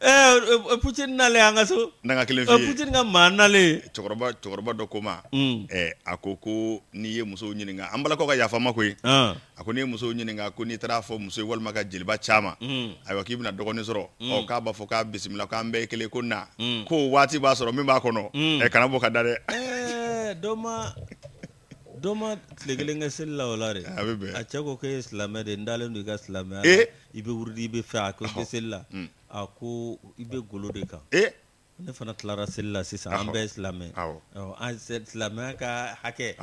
Speaker 1: ɛɛ eh, eh, putin nalen an ka so nanga kelen f'i eh, ye putin ka maa nale cɛkɔrɔba cɛkɔrɔba dɔ ko ma ɛɛ mm. a ko ko n'i ye musow ɲininka an balakaw ka yafa ma koyi a ah. ko n'i ye musow ɲininka ko n'i taara fɔ muso ye walima ka jeliba ci a ma mm. ayiwa k'i bɛna dɔgɔnin sɔrɔ ɔ mm. k'a b'a fɔ k'a bisimila k'an bɛɛ ye kelen ko na ko waati b'a sɔrɔ min b'a kɔnɔ ɛ kana bɔ ka da dɛ ɛɛ dɔ ma doma ma tile kelen kɛ seli la o la de a bɛ bɛn a cɛ ko k'e ye silamɛ de ye n dalen
Speaker 3: don i ka silamɛya la eh? i bɛ wurudi i bɛ fɛ a ko i bɛ oh. seli la hmm. a ko i bɛ golo de kan eh? ne fana tilara seli la sisan an bɛɛ ye oh, silamɛ an silamɛya ka hakɛ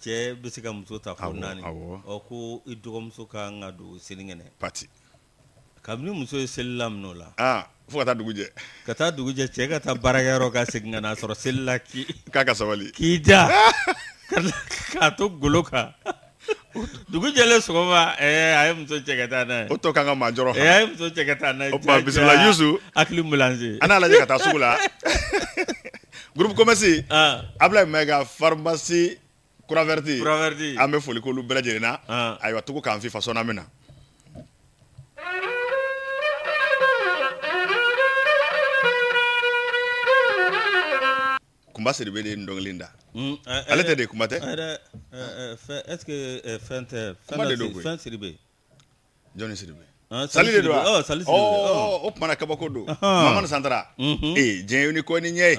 Speaker 3: cɛ bɛ se ka muso e ah, ta ko naani ɔ ko i dɔgɔmuso ka kan ka don selikɛnɛ pati kabini muso ye seli laminɛ o la fo ka taa dugu jɛ ka taa dugu jɛ cɛ ka taa baarakɛyɔrɔ ka segin ka n'a sɔrɔ seli la k'i k'a ka sabali k'i ja k'a to golo kan dugu jɛlen sɔgɔma ɛɛ
Speaker 1: a ye muso cɛ ka taa n'a ye o tɔ kan ka maa jɔrɔ hàn a ye muso cɛ ka taa n'a ye o tuma bisimila yusu hakili mulanze an n'a lajɛ ka taa sugu la groupe commerce abulayi mayiga pharmacie kura verte an bɛ foli k'olu bɛɛ lajɛlen na ayiwa tugu k'an fi faso na min na. kunbase mm, eh, eh, de bɛ eh, de dɔnkili da
Speaker 3: ale tɛ de kuma tɛ. est-ce que fɛn tɛ fɛn siribe.
Speaker 1: jɔnni siribe. sali de don wa sali siribe o kumana kabako do. mamani santara ee diɲɛ ye ni kɔ ni ɲɛ ye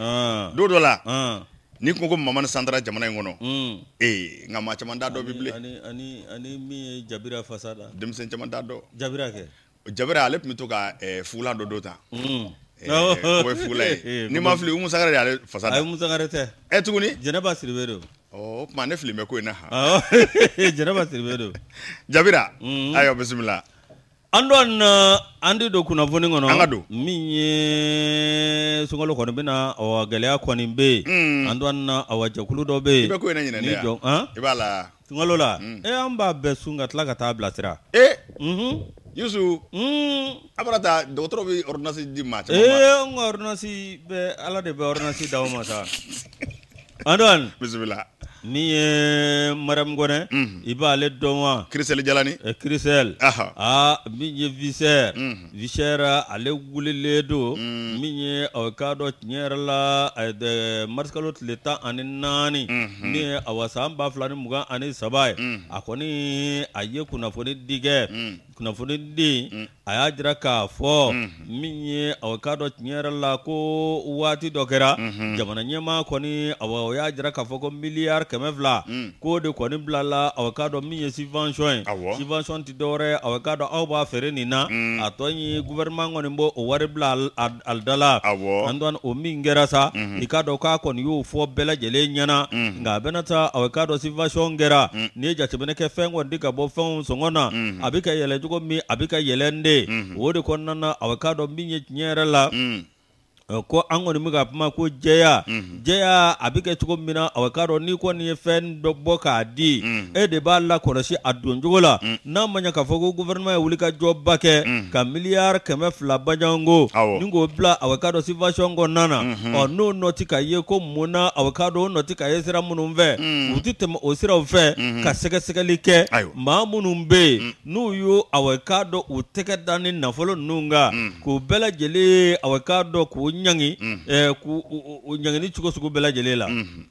Speaker 1: don dɔ la n'i ko ko mamani santara jamana in kɔnɔ mm. ee nka maa caman t'a dɔn bi bilen. ani ani ani min ye jabira fasa la. denmisɛn caman t'a dɔn. jabira kɛ. jabira ale tun bɛ to ka fugulan dɔ dɔ ta. Mm. Eh, eh, eh, o bɛ fugula ye n'i ma fili musa yɛrɛ de y'ale fasa da ayi musa yɛrɛ tɛ ɛ tuguni jɛnɛba siribe don ɔ o tuma ne
Speaker 3: an dɔ an de don kunnafoni kɔnɔ min ye sunkalo kɔni bɛ na gɛlɛya kɔni bɛ yen an dɔ na awɔ jɛkulu dɔ bɛ yen la e an b'a bɛɛ sun ka tila ka taa bilasira
Speaker 1: mm-hmm. yusu mm, a bɔra hmm. hmm. ta dɔgɔtɔrɔ bɛ ordonnance di maa caman ma. ee
Speaker 3: n ka ordonnance bɛ ala de bɛ ordonnance d'aw ma sa. antoine. bisimila. min ye madame gɔnɛ. Mm -hmm. i b'ale dɔn wa. kirisɛli jalani. ɛ kirisɛli. aa min ye visɛr. Mm ale wulilen don. min ye ɔ k'a dɔn tiɲɛ yɛrɛ la ɛɛ marisikalo tile tan ani naani. -hmm. min ye awa san ba fila ni mugan ani saba ye. a kɔni a ye kunnafoni di kɛ. kunnafonidi mm. a y'a jira k'a fɔ mm. min ye aw k'a dɔn tiɲɛ yɛrɛ la ko waati dɔ kɛra mm-hmm. jamana ɲɛma kɔni aw y'a jira k'a fɔ ko miliyari kɛmɛ fila k'o de kɔni bilala aw k'a dɔn min ye subvention ye sifansɔn tɛ dɔwɛrɛ aw k'a dɔn aw b'a feere nin na a tɔ ye gouvernement kɔni b'o o wari bila alida la Antoine o min kɛra sa i k'a dɔn k'a kɔni y'o fɔ bɛɛ lajɛlen ɲɛna nka mm-hmm. a bɛna taa aw k'a dɔn subvention kɛra n'i ye jateminɛ kɛ fɛn kɔni tɛ ka bɔ fɛnw sɔngɔ na a bɛ ka yɛlɛ cogo min a bɛ ka yɛlɛn de o de kɔnɔna na a bɛ k'a dɔn min ye tiɲɛ yɛrɛ la mm ko an kɔni bɛ kuma ko jɛya jɛya a bɛ kɛ cogo min na o k'a dɔn n'i kɔni ye fɛn dɔ bɔ k'a di e de b'a lakɔlɔsi a don cogo la n'a ma ɲɛ k'a fɔ ko gouvernement ye wulikajɔba kɛ ka miliyari kɛmɛ fila bajanko ni k'o bila a k'a dɔn situation kɔnɔna na ɔ n'o nɔ tɛ ka ye ko mun na a k'a dɔn o nɔ tɛ ka ye sira minnu fɛ u tɛ tɛmɛ o siraw fɛ ka sɛgɛsɛgɛli kɛ maa minnu bɛ yen mm. n'u y'o a k'a dɔn u tɛgɛ da ni nafolo ninnu kan mm. k'u bɛɛ lajɛlen a k'a dɔn k'o ɲangi ɛɛ mm-hmm. eh, k'u ɲangini cogo sugu bela lajɛlen la mm-hmm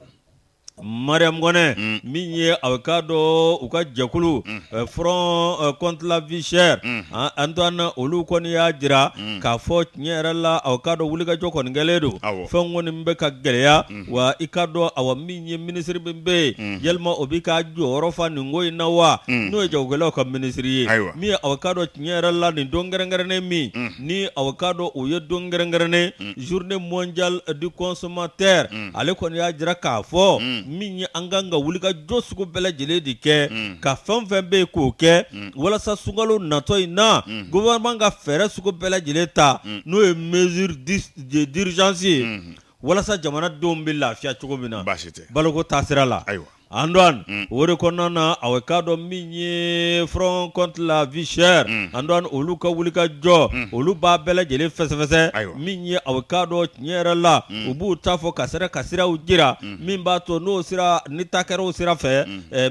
Speaker 3: mariam gɔnɛ mm. min ye a bɛ k'a dɔ u ka jɛkulu mm. front uh, contre la vie chère mm. antoine olu kɔni y'a jira mm. k'a fɔ tiɲɛ yɛrɛ la a k'a dɔ wulikajɔ kɔni kɛlen don fɛn kɔni bɛ ka gɛlɛya wa i k'a dɔn awa min ye minisiri min bɛ yen yalima o b'i k'a jɔyɔrɔ fa nin ko in na wa mm. n'o ye jagokɛlaw ka minisiri ye min ye a k'a dɔ tiɲɛ yɛrɛ la nin don kɛrɛnkɛrɛnnen min ni a k'a dɔn o ye don kɛrɛnkɛrɛnnen journée mondiale du consommateur mm. ale kɔni y'a jira k'a fɔ min ye an kan ka wulikajɔ sugu bɛɛ lajɛlen de kɛ mm. ka fɛn fɛn bɛ yen k'o kɛ mm. walasa sunkalo natɔ in na mm. gouvernement ka fɛɛrɛ sugu bɛɛ lajɛlen ta n'o ye mesure d'urgence ye walasa jamanadenw bɛ lafiya cogo min na baloko taasira la Antoine mm. o de kɔnɔna na a k'a min ye front contre la vie chère mm. Antoine olu ka wuli ka jɔ mm. olu b'a bɛɛ lajɛlen fɛsɛfɛsɛ min ye a k'a dɔn tiɲɛ la mm. b'u ta fɔ ka sera ka siraw jira min b'a n'o sira ni ta kɛra o sira fɛ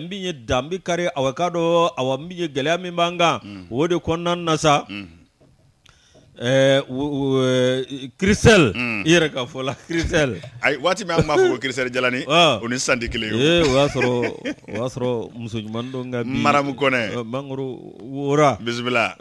Speaker 3: min ye dambi kari a k'a dɔn a min ye gɛlɛya min b'an kan o de na sa kirisɛl i yɛrɛ
Speaker 1: ka fɔ la kirisɛl ayi waati min an b'a fɔ ko kirisɛl jalani o ni sisan tɛ kelen ye o
Speaker 3: y'a sɔrɔ o y'a sɔrɔ muso ɲuman dɔ nka bi maramu kɔnɛ mangoro wora bisimila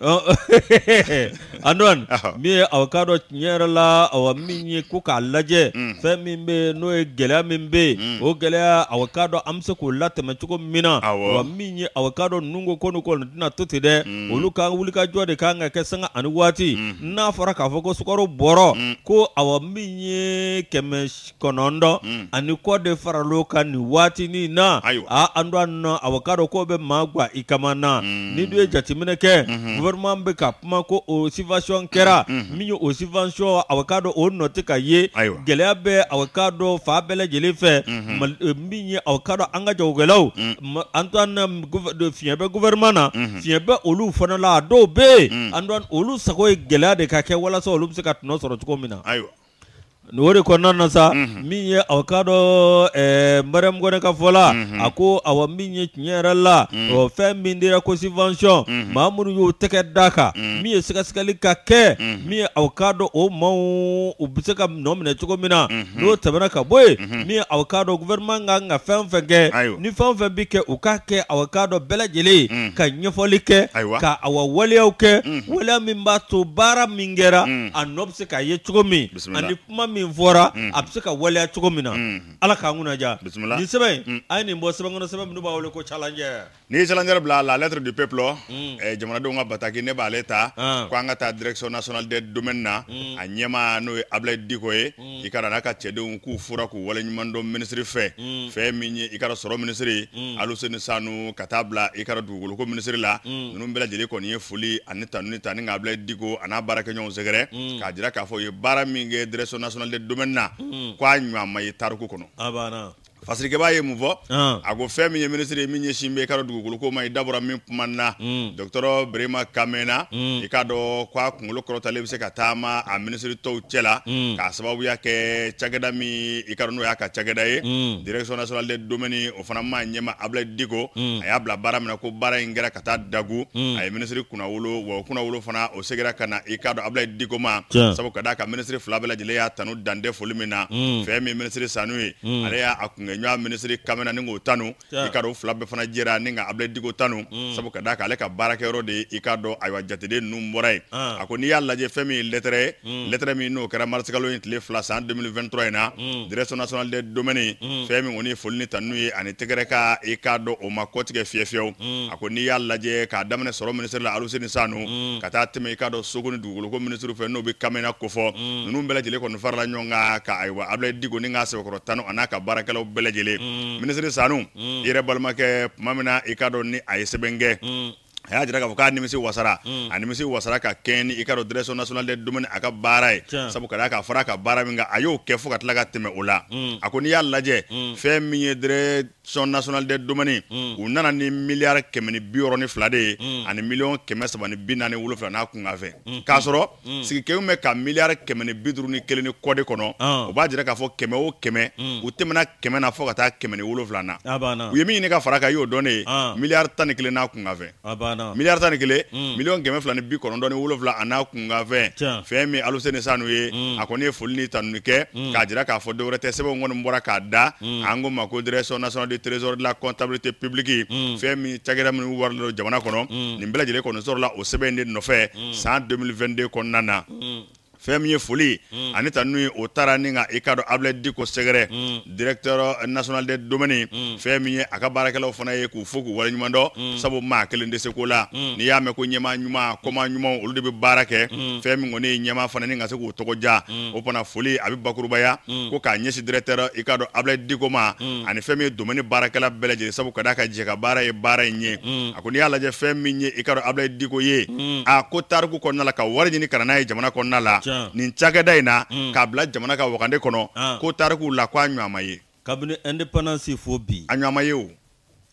Speaker 3: andon min ye aw k'a dɔn tiɲɛ yɛrɛ la aw min ye ko k'a lajɛ fɛn min bɛ yen n'o ye gɛlɛya min bɛ yen o gɛlɛya aw k'a dɔn an bɛ se k'o latɛmɛ cogo min na wa min ye aw k'a dɔn ninnu ko ko nin kɔni tɛna to ten dɛ olu ka wulikajɔ de hmm. kan ka kɛ sanga ani waati hmm n'a fɔra k'a fɔ ko sukaro bɔrɔ mm. ko awɔ min ye kɛmɛ kɔnɔntɔn mm. ani kɔ de faral'o kan nin waatinin na a an do an nɔ awɔ k'a dɔn k'o bɛ maa gwa i kama na mm. ni dun ye jateminɛ kɛ -hmm. bɛ ka kuma ko o subvention kɛra -hmm. min ye o subvention awɔ k'a dɔn o nɔ tɛ ka ye gɛlɛya bɛ awɔ k'a dɔn fa bɛɛ lajɛlen fɛ mm-hmm. min ye awɔ k'a dɔn an ka jagokɛlaw mm. an to an na fiɲɛ bɛ gouvernement na mm-hmm. fiɲɛ bɛ olu fana la a dɔw bɛ yen mm. an do olu sago ye gɛlɛya de ka kɛ walasa olu bɛ se ka tɔnɔ sɔrɔ cogo min na ayiwa nin o de kɔnɔna na sa min ye aw k'a dɔ mariam gɔnɛ ka fɔla la a mhm. ko awa min ye tiɲɛ yɛrɛ la ɔ fɛn min dira ko subvention ma minnu y'o tɛgɛ da min ye sɛgɛsɛgɛli ka kɛ min ye aw k'a dɔ o maw u be se ka nɔ minɛ cogo min na n'o tɛmɛna ka bɔ min ye aw k'a dɔ gouvernement ka ka fɛn fɛn kɛ ni fɛn o fɛn bɛ kɛ u k'a kɛ aw k'a dɔ bɛɛ ka ɲɛfɔli kɛ ka awa waleyaw kɛ mhm. waleya min b'a to baara min kɛra mhm. a nɔ be se k'a ye cogo min
Speaker 1: ani kuma min min fɔra mm-hmm. a bɛ se ka waleya cogo min na mm-hmm. ala k'an naja nin sɛbɛn mm.
Speaker 3: a ye nin bɔ sɛbɛnkɔnɔ sɛbɛn minnu b'a wele ko n'i
Speaker 1: ye calajɛ bila la lettre du peuple mm. eh, jamanadenw ka bataki ne b'ale ta ah. ko an ka taa direction nationale des domaines na mm. a ɲɛmaa n'o ye Ablaye Diko ye i ka n'a ka cɛdenw k'u fɔra k'u waleɲuman dɔn minisiri fɛ fɛn min ye i ka dɔn sɔrɔ minisiri Ali Useni Sanu ka taa bila i ka dugukoloko minisiri la ninnu bɛɛ lajɛlen kɔni ye foli ani tanuni ta ni ka Diko a n'a baarakɛɲɔgɔnw sɛgɛrɛ k'a jira k'a fɔ u ye baara min kɛ direction nationale le domaine na hmm. ko a ɲuama ye tariku kɔnɔ fasirikɛbaa ah. ye mun hmm. hmm. hmm. fɔ a ye ministre ye min ɲɛsin bɛ ko ma i min kuma na dɔgɔtɔrɔ berema kamɛnna i k'a dɔn ko a kunkolo a minisiri tɔw cɛla k'a sababuya kɛ cakɛda min i n'o y'a ka ye direction nationale de domaines o fana maa ɲɛma Ablaye Diko a y'a bila baara ko baara in kɛra dagu a ye minisiri kunnawolo wa o kunnawolo fana o segira ka na i k'a ma sabu ka ministre kan minisiri tanu dantɛ foli min na fɛn ale y'a kun ɲɔgɔn minisiri kamena ni k'o tanu i ka dɔn fila bɛɛ fana jɛra ni ka abulayi diko tanu mm. sabu ka d'a kan ale ka baarakɛyɔrɔ de i k'a dɔn ayiwa jateden ninnu bɔra yen ah. a ko n'i y'a lajɛ fɛn min lɛtɛrɛ lɛtɛrɛ mm. min n'o kɛra marisikalo in tile fila san 2023 in na mm. direction nationale des domaines fɛn min kɔni foli ni tanu ye ani tɛgɛrɛ ka i k'a dɔn o ma kɔtigɛ fiyɛfiyɛw a ko n'i y'a lajɛ k'a daminɛ sɔrɔ minisiri la aluseni sanu ka taa tɛmɛ i k'a dɔn soko ni dugukoloko minisiri fɛ n'o bɛ kamena kofɔ ninnu bɛɛ lajɛlen kɔni farala ɲɔgɔn kan ka ayiwa abulayi diko ni k'a sɛbɛkɔrɔ tanu a n'a ka baarakɛlaw bɛɛ jele minisiri mm. sanu i mm. yɛrɛ balimakɛ kuma min na i ka dɔ ni a ye sɛbɛnkɛ mm. a y'a jira k'a fɔ k'a nimisi wasara a nimisi wasara ka kɛɲɛ ni i ka dɔ direction national des domaines a ka baara ye sabu ka daa ka a fɔra a ka baara min ka a y'o kɛ fo ka tila ka tɛmɛ o la a ko n'i y'a lajɛ fɛn min ye dɛrɛ sɔn national des domaines u hmm. nana ni miliyari kɛmɛ ni bi wɔɔrɔ ni fila de ye hmm. ani miliyɔn kɛmɛ saba ni bi naani wolonwula n'a kun kan fɛ hmm. k'a sɔrɔ sigikɛw bɛ ka miliyari kɛmɛ ni bi duuru ni kelen ni kɔde kɔnɔ o ah. b'a jira k'a fɔ kɛmɛ o kɛmɛ u tɛmɛna kɛmɛ na fɔ ka taa kɛmɛ ni wolonwula na u ye min ɲini ka fara kan i y'o dɔn ne ye ah. miliyari tan ni kelen n'a kun kan fɛ miliyari tan ni kelen miliyɔn kɛmɛ fila ni bi kɔnɔntɔn ni wolonwula a n'a kun kan fɛ fɛn min alo ni sanu ye a kɔni ye foli ni tanuni kɛ k'a jira k'a fɔ dɔwɛrɛ tɛ sɛbɛn kɔni bɔra k'a da an ko ma ko direction nationale trésor de la comptabilité publique hmm. fɛn min cakɛda minnu waralen don jamana kɔnɔ nin bɛɛ lajɛlen kɔni sɔrɔla o sɛbɛn in de 2022 kɔnɔna fɛn min ye foli mm. ani ta n'u ye o tara ni ka i k'a dɔn abilɛ diko sɛgɛrɛ mm. directeur national des domaines mm. fɛn min ye a ka baarakɛlaw fana ye k'u fo k'u waleɲuman dɔn mm. sabu maa kelen tɛ se ko la mm. n'i y'a mɛn ko ɲɛmaa ɲuman kɔma ɲumanw olu de bɛ baara kɛ mm. fɛn min kɔni ye ɲɛmaa fana ni ka se k'o tɔgɔ mm. o fana foli a bɛ bakurubaya mm. ko k'a ɲɛsi directeur i k'a dɔn abilɛ diko ma mm. ani fɛn min ye domaine baarakɛla bɛɛ lajɛlen sabu ka d'a ka jɛ ka baara ye baara in ye mm. a ko n'i y'a lajɛ fɛn min ye i k'a dɔn abilɛ diko ye mm. a ko tariku kɔnɔna la ka wari ɲini ka n'a ye jamana kɔnɔna la. nin cakɛda in na hmm. k'a bila jamana ka wagande kɔnɔ ah. ko tarikuw la ko a ɲɔgɔn ma ye. kabini independance fo bi. a ɲɔgɔn ye o.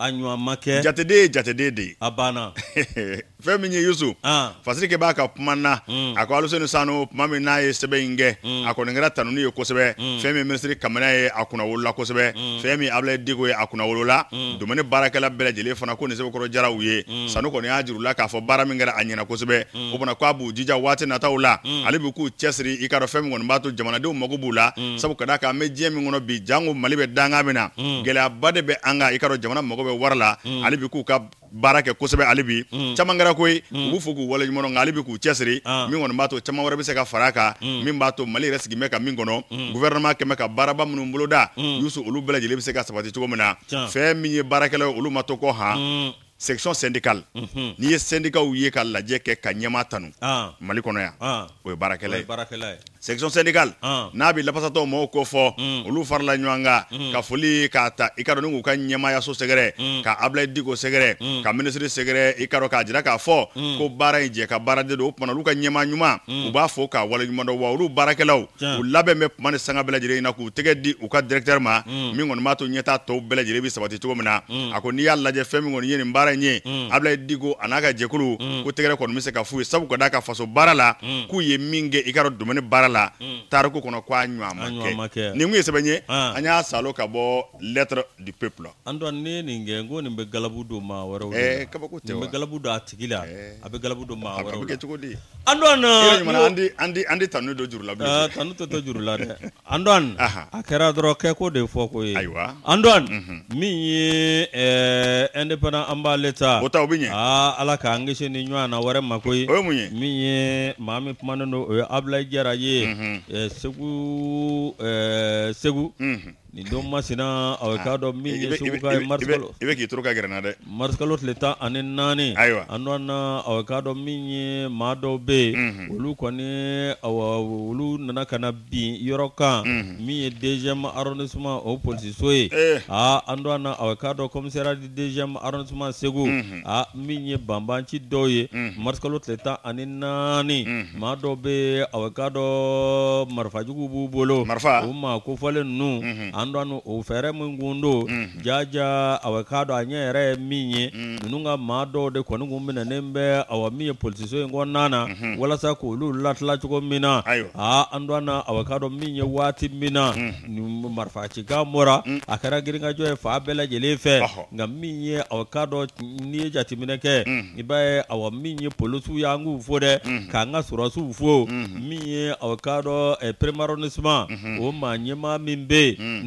Speaker 1: a ɲɔgɔn kɛ. jateden ye jateden de ye. a banna. fɛn min ye yusu ah. fasiri kɛ b'a ka kuma na hmm. a ko aluseni sanu kuma min n'a ye sɛbɛn in kɛ a kɔni kɛra tanuni ye kosɛbɛ hmm. fɛn min minisiri kamana ye a kunna wolola kosɛbɛ hmm. fɛn min abulayi diko ye a kunna wolola domɛni baarakɛla bɛɛ lajɛlen fana ko nin sɛbɛkɔrɔ jara u ye sanu kɔni y'a jira u la k'a fɔ baara min kɛra a ɲɛna kosɛbɛ o fana k'a b'u jija waati nataw la ale bɛ k'u cɛsiri i k'a dɔn fɛn min kɔni b'a to jamanadenw mago b'u la sabu ka d'a kan an bɛ diɲɛ min kɔnɔ bi janko mali bɛ danga min na gɛlɛyaba de bɛ an kan i ka dɔn jamana mago bɛ wari la ale bi k'u ka baara kɛ kosɛbɛ hali bi mm. caman kɛra ko u mm. b'u fo k'u waleɲumanɔ dɔn nka hali bi k'u cɛsiri ah. min kɔni b'a to caman wɛrɛ be se ka far'a kan mm. min b'a to mali yɛrɛ sigi bɛ ka min kɔnɔ gouvernement kɛmɛ ka baaraba minnu boloda yusu olu bɛɛ be se ka sabati cogo min na fɛn min ye baarakɛlaw olu ma to kɔ han section syndical mm-hmm. n'i ye syndicats ye ka lajɛ kɛ ka ɲɛmaa tanu ah. mali kɔnɔ yan ah. o ye baarakɛla ye section syndical ah. n'a bɛ lafasatɔw maaw ko fɔ mm. olu farala ɲɔgɔn kan mm. ka foli k'a ta i ka dɔn ni k'u ka ɲɛmaayaso sɛgɛrɛ mm. ka abilayi diko sɛgɛrɛ ka minisiri sɛgɛrɛ i ka dɔn k'a jira k'a fɔ ko baara in jɛ ka baara de don o tuma olu ka ɲɛmaa ɲuman u b'a fɔ k'a waleɲuman dɔn wa olu baarakɛlaw u labɛn bɛ kuma ni sanga bɛɛ lajɛlen in k'u tɛgɛ di u ka directeur ma min kɔni b'a to ɲɛtaa tɔw bɛɛ lajɛlen bɛ sabati cogo min na a ko n'i y'a lajɛ fɛn min kɔni ye nin baara in ye abilayi diko a n'a ka jɛkulu ko tɛgɛrɛ kɔni bɛ se ka f'u ye sabu ka d'a ka faso baara la k'u ye min kɛ i ka dɔn baara la la tariku kɔnɔ ko a ɲɔgɔn nin kun ye sɛbɛn ye an y'a salo ka bɔ lettre du peuple.
Speaker 3: an dɔn ye nin kɛ n ko nin bɛ galabu don maa wɛrɛw de bɛ galabu don a tigi la a
Speaker 1: bɛ galabu don maa wɛrɛw la tanu don juru tanu tɛ to juru dɛ
Speaker 3: an a kɛra dɔrɔn kɛ ko de fɔ ko ye ayiwa mhm. min ye ɛɛ indépendant an ala k'an kisi ni ɲɔgɔn na wɛrɛ ma koyi min ye maa min kumanen don o ye abilayi jara ye ye eh, mm-hmm. eh, segu eh, segu mm-hmm. Nin don masina a bɛ k'a dɔn min ye suguka ye mars
Speaker 1: i bɛ k'i toro ka gɛrɛ n na dɛ
Speaker 3: mars tile tan ani naani ayiwa an dɔ na a bɛ k'a dɔn min ye maa dɔw bɛ yen olu kɔni olu nana ka na bin yɔrɔ kan min ye deuxième arrondissement o polisiso ye aa an dɔ na a bɛ k'a dɔn commissariat du deuxième arrondissement Segu a min ye banbanci dɔw ye mars tile tan ani naani maa mhm. dɔw bɛ yen a bɛ k'a dɔn marifajugu b'u bolo marifa o maa kofɔlen ninnu mhm an dɔn o fɛɛrɛ min jaja awɔ anye ere minye ɲɛ yɛrɛ ye de kwa nungu mbina nembe awamiye polisiso in nana na walasa k'olu latila cogo min na aa an dɔn na awɔ k'a dɔn min ye waati min na nin marifacikan bɔra a kɛra girinkajɔ ye fa bɛɛ lajɛlen fɛ nka min ye awɔ k'a dɔn n'i ye jateminɛ kɛ i b'a ye awɔ min ye polisiw y'an k'u o maa ɲɛmaa min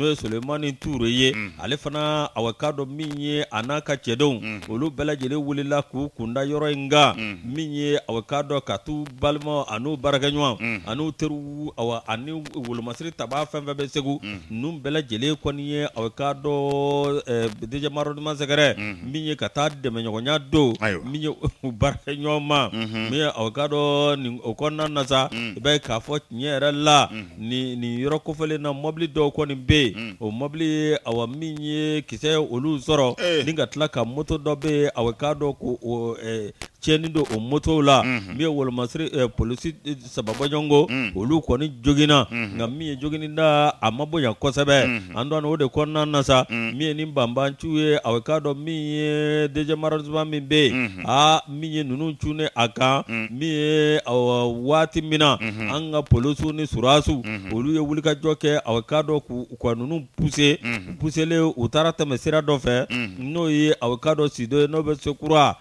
Speaker 3: ye solemani mm. ture ye ale fana awa ka dɔ min ye a n'a ka cɛdenw mm. olu bɛɛ wulila k'u kunda yɔrɔ in kan mm. min ye awa ka dɔ ka t'u balima an'u baarakɛɲɔgɔn an'u teriw awa ani wolomasiri taba fɛn fɛn bɛ segu nu bɛɛ kɔni ye awa ka dɔ dj maroduma sɛgɛrɛ min ye ka taa dɛmɛɲɔgɔnya do min ye u baarakɛɲɔgɔn ma mm-hmm. min ye awa ka dɔ nin o kɔnɔna na sa i b'a ye k'a fɔ tiɲɛ yɛrɛ la nin yɔrɔ kofɔlen na mɔbili dɔw kɔni be yen o mobili awa min ye kisɛ olu sɔrɔ eh. ni ka tila ka moto dɔ bɛ yen awa k'a dɔn ko o eh, tiɲɛni don o motow la min ye wolomasiri polisi sababɔɲɔgɔnko mm. olu kɔni jogina nka min ye jogini da a ma bonya kosɛbɛ an dɔn o de kɔnɔna na sa mm. min ye ni banbanciw ye a bɛ k'a dɔn min ye dj maradusuma min bɛ yen aa min ye ninnu cunnen a kan mm. min ye waati min na an ka polisiw ni surasiw olu ye wulikajɔ kɛ a bɛ k'a dɔn k'u ka ninnu puse puselen u taara tɛmɛ sira dɔ fɛ n'o ye a bɛ k'a dɔn sido ye n'o bɛ sekura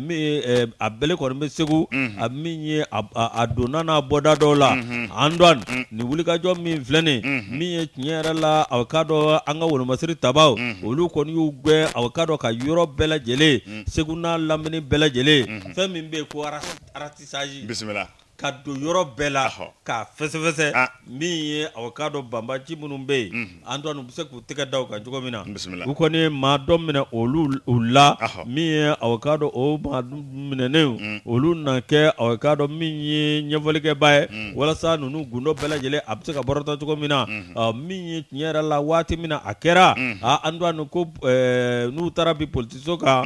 Speaker 3: min Eh, eh, mhm. ye a bɛlɛ kɔni bɛ segu a min ye a donna n'a bɔda dɔw mhm. mhm. la andwan nin wulikajɔ min filɛ nin min ye tiɲɛ yɛrɛ la a ka dɔ an ka wolomasiri tabaw olu kɔni y'u gbɛ a ka dɔ ka yɔrɔ bɛɛ lajɛlen segu n'a lamini bɛɛ lajɛlen fɛn min bɛ yen ko aratisazi bisimila ka don yɔrɔ bɛɛ la k'a fɛsɛfɛsɛ ah. min ye ka dɔ banbanci minnu bɛ yen mhm. Antoine u bɛ se k'u tɛgɛ da o kan cogo min na u kɔni ye maa dɔ minɛ olu u la min ye ka dɔ o maa minɛnenw mhm. olu na kɛ ka dɔ min ye ɲɛfɔlikɛba ye mhm. walasa ninnu gundo bɛɛ lajɛlen a bɛ se ka bɔrɔtɔ cogo min na min ye tiɲɛ yɛrɛ la waati min na a kɛra Antoine ko n'u taara bi politiso kan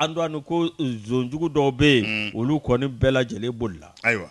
Speaker 3: Antoine ko zonjugu dɔw bɛ yen olu kɔni bɛɛ lajɛlen bolila ayiwa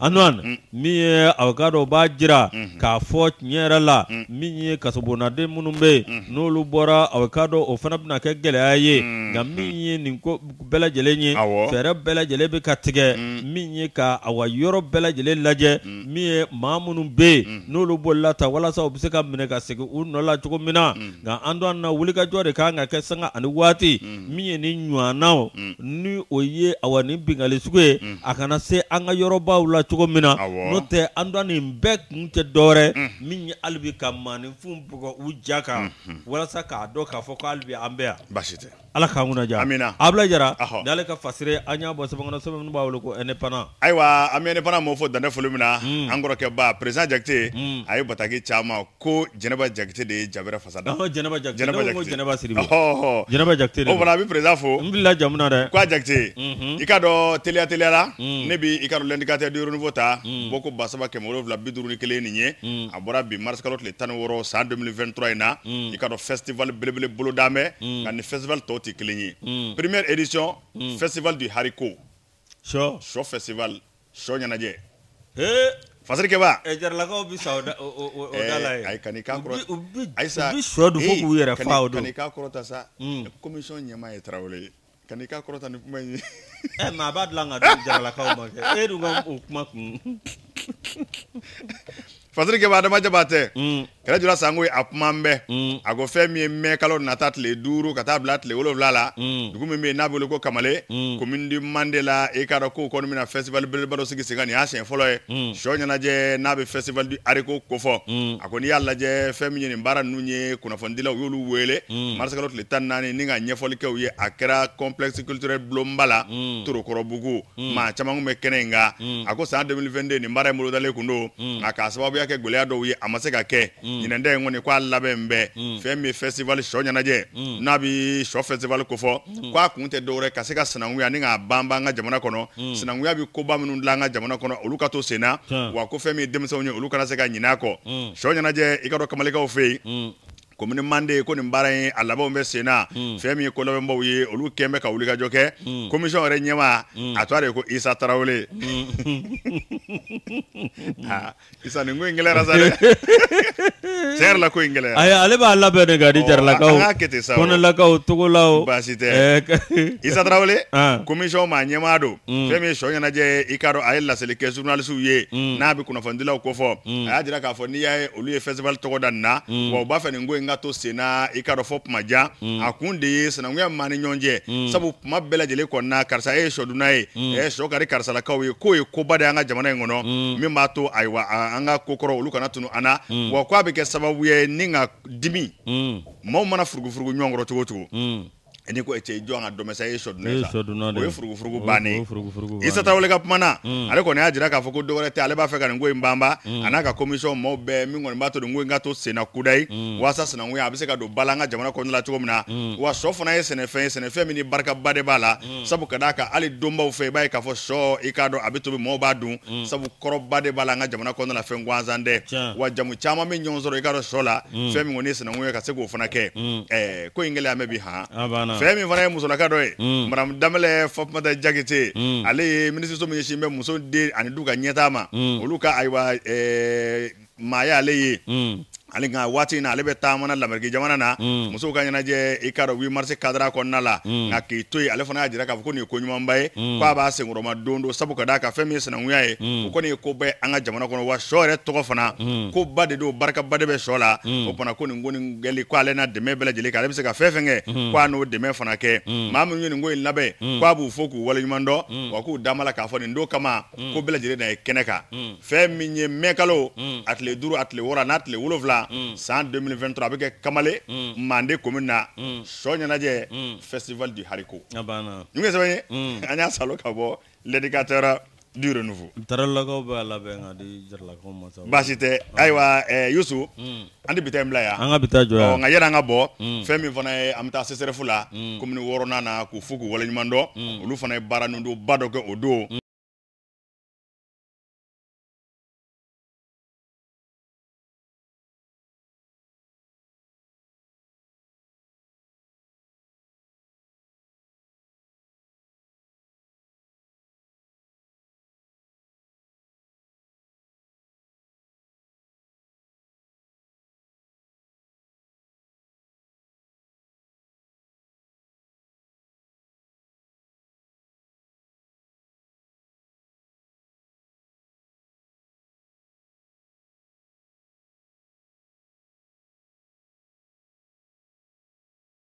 Speaker 3: anuan mm. min ye avocat dɔ b'a jira mm-hmm. k'a fɔ tiɲɛ yɛrɛ la mm. min ye kasobonaden minnu bɛ yen mm-hmm. n'olu bɔra avocat dɔ o fana bɛna kɛ gɛlɛya ye mm-hmm. nka min ye nin ko bɛɛ lajɛlen ye fɛɛrɛ bɛɛ lajɛlen bɛ ka tigɛ mm. min ye ka awa yɔrɔ bɛɛ lajɛlen lajɛ min ye maa minnu bɛ yen n'olu bolila ta walasa u bɛ se ka minɛ ka segin u nɔ la cogo min na nka an to an na wulikajɔ de kan ka kɛ sanga ani waati min ye nin ɲɔgɔnnaw ni o ye awa nin bingali sugu ye a kana se an ka yɔrɔbaw la cogo min na n'o tɛ an dɔ nin bɛɛ kun tɛ dɔwɛrɛ min ye halibi ka maninfinw bugɔ u ja kan walasa k'a dɔn k'a fɔ ko halibi an bɛ yan
Speaker 1: basi tɛ ala k'an kunnaja
Speaker 3: amina abula jara ni ale ka fasire an y'a bɔ sɛbɛnkɔnɔ sɛbɛn min b'a wele ko ɛnɛ
Speaker 1: ayiwa an bɛ ɛnɛ pana mɔfɔ danɛ foli min na hmm. an ba président jakite hmm. a ye bataki caman ko jɛnɛba jakite de ye jabɛrɛ fasa da jɛnɛba jakite ne ko jɛnɛba siribe jɛnɛba jakite o fana a bɛ président fo n bilila jamu na dɛ ko jakite i ka dɔn teliya teliyala hmm. ne bi i ka dɔn renouveau ta bɔ ko ba saba kɛmɛ wolonwula bi duuru ni kelen nin ye a bɔra bi mars kalo tile tan ni wɔɔrɔ san 2023 in na i ka dɔn festival belebele bolodan bɛ hmm. nka ni festival tɔw tɛ kelen ye hmm. première édition hmm. festival du haricot sɔ sɔ festival sɔ ɲɛnajɛ fasirikɛba ɛ e jaralakaw bi sa o da o eh, la yen ayi kan'i k'a kɔrɔ u bi u bi sɔ dun fo k'u yɛrɛ fa o don kan'i k'a kɔrɔta sa commission ɲɛmaa ye tarawele kanika k'a ta ni kuma in ye. ɛ mɛ a b'a dilan ka di jaralakaw ma kɛ e eh, dun ka o kuma kun. fasirike b'a dama jaba tɛ. kɛlɛjɔla sango a kuma bɛɛ mm. a ko fɛn min ye mɛn kalo nata tile duuru ka taa bila tile wolonwula la mm. dugu min bɛ yen n'a bɛ wele ko kamale mm. mande la i e k'a dɔn k'o kɔni bɛna festival belebeleba dɔ sigi sen kan nin y'a siɲɛ fɔlɔ ye mm. sɔ ɲɛnajɛ n'a bɛ festival du ariko kofɔ a ko n'i y'a lajɛ fɛn min ye nin baara ninnu ye kunnafonidilaw u y'olu wele marisi kalo tile tan ni naani ni ka ɲɛfɔli kɛ u ye a kɛra complexe culturel bulonba la torokɔrɔbugu maa caman tun bɛ kɛnɛ in kan a ko san 2022 nin baara in bolodalen tun don nka k'a sababuya kɛ gɛlɛya dɔw ye a ma se ka kɛ ɲinɛ mm. dɛ in kɔni k'a labɛn bɛɛ fɛn min festival sɔ ɲɛnajɛ mm. mm. n'a bi sɔ festival kofɔ k'a kun tɛ dɔwɛrɛ ka se ka sinankunya ani k'a banban an ka jamana kɔnɔ sinankunya bi koba minnu dilan an ka jamana kɔnɔ olu ka to sen na wa ko fɛn min ye denmisɛnw ye olu kana se ka ɲinɛ a
Speaker 2: kɔ sɔ
Speaker 1: ɲɛnajɛ i ka dɔn kamalekaw fɛ yen komini mande ko nin baara ye a labanw bɛ sen na hmm. fɛn min ye ko labɛnbaw ye olu kɛn bɛ ka wulikajɔ kɛ komisiyɔn hmm. yɛrɛ ɲɛma hmm. a tɔgɔ de ye ko isa tarawele ah, isa nin ko in gɛlɛyara sa dɛ tiɲɛ yɛrɛ la ko in gɛlɛyara ayi ale
Speaker 3: b'a labɛn de ka di jaralakaw kɔnɛlakaw togolaw baasi tɛ eh, isa tarawele
Speaker 1: komisiyɔn ah. maa ɲɛmaa don fɛn min ye sɔ ɲɛnajɛ ye i k'a dɔn a ye laseli kɛ journalistes ye n'a bɛ kunnafonidilaw kofɔ a y'a jira k'a fɔ n'i y'a ye olu ye festival tɔgɔ da nin na wa u b'a fɛ nin ko in n ka to senna i k'a dɔn fɔ kuma jan mm. a kun de ye sinankunya maa ni ɲɔgɔn cɛ mm. sabu kuma bɛɛ lajɛlen kɔnɔna karisa e ye mm. sɔdunna ye ɛ sɔ kari karisalakaw ye k'o ye koba de y'an ka jamana in kɔnɔ min b'a to ayiwa an ka kokɔrɔ olu kana tunu an na wa k'a bɛ kɛ sababu ye ni ka dimi maaw mana furugufurugu ɲɔgɔn kɔrɔ cogo o cogo ni ko cɛ jɔn ka dɔmɛ sa e ye sɔdunɛ sa o ye furugufurugu bannen ye isa tarawele ka kuma na ale kɔni y'a jira k'a fɔ ko dɔwɛrɛ tɛ ale b'a fɛ ka nin ko in banba a n'a ka komisɔn maaw bɛɛ min kɔni b'a to nin ko in ka to senna kuda ye walasa sinankunya a bɛ se ka don ba la an ka jamana kɔnɔna la cogo min na wa sɔ fana ye sɛnɛfɛn ye sɛnɛfɛn min ni barikaba de b'a la sabu ka d'a kan hali donbaw fɛ i b'a ye k'a fɔ sɔ i k'a dɔn a bɛ tobi maaw b'a dun sabu kɔrɔba de b'a la an ka jamana kɔnɔna la fɛn gansan tɛ wa jamu caman bɛ ɲɔgɔn sɔrɔ i k'a dɔn sɔ la fɛn min kɔni ye sinankunya ka se k'o fana kɛ ɛɛ mm. eh, ko in gɛlɛya mɛ bi han fɛn min fana ye musolaka dɔ ye madame danbɛlɛ fatumata jakite ale ye minisiriso mm. min ɲɛsin bɛ muso den ani du ka ɲɛtaa ma olu ka ayiwa maaya ale ye hali nka waati na ale bɛ taamana lameriki jamana na mm. musow ka ɲɛnajɛ i ka dɔ wi marse kadra kɔnɔna la mm. nka k'i to ale fana y'a jira mm. k'a fɔ ko nin ye koɲumanba ye k'a b'a senkɔrɔma don do sabu ka d'a kan fɛn min ye sinankunya ye o kɔni ye koba ye an ka jamana kɔnɔ wa sɔ yɛrɛ tɔgɔ fana ko ba de don barikaba de bɛ sɔ la o fana ko nin ko nin kɛli k'ale na dɛmɛ bɛɛ lajɛlen k'ale bɛ se ka fɛn fɛn kɛ k'a n'o dɛmɛ fana kɛ maa minnu ye nin ko in labɛn k'a b'u fo k'u waleɲuman dɔn mm. wa k'u dama la k'a fɔ nin don kama ko bɛɛ lajɛlen na ye kɛnɛ kan fɛn min ye mɛnkalo a tile duuru a tile wɔɔrɔ n'a tile wolonwula Mm. san 2023 a bɛ kɛ kamale mm. mande commune na mm. sɔ ɲɛnajɛ festival du haricot nin ye sɛbɛn ye an y'a salo ka bɔ l'éducateur du renouveau
Speaker 3: taralakaw b'a labɛn ka di jaralakaw ma sa baasi tɛ
Speaker 1: ayiwa eh, yusu an tɛ bi taa in bila yan nka yɛrɛ an ka bɔ fɛn min fana ye an bɛ taa CSREF la commune wɔɔrɔnan na k'u fo k'u waleɲuman dɔn olu fana ye baara ninnu ba dɔ kɛ o don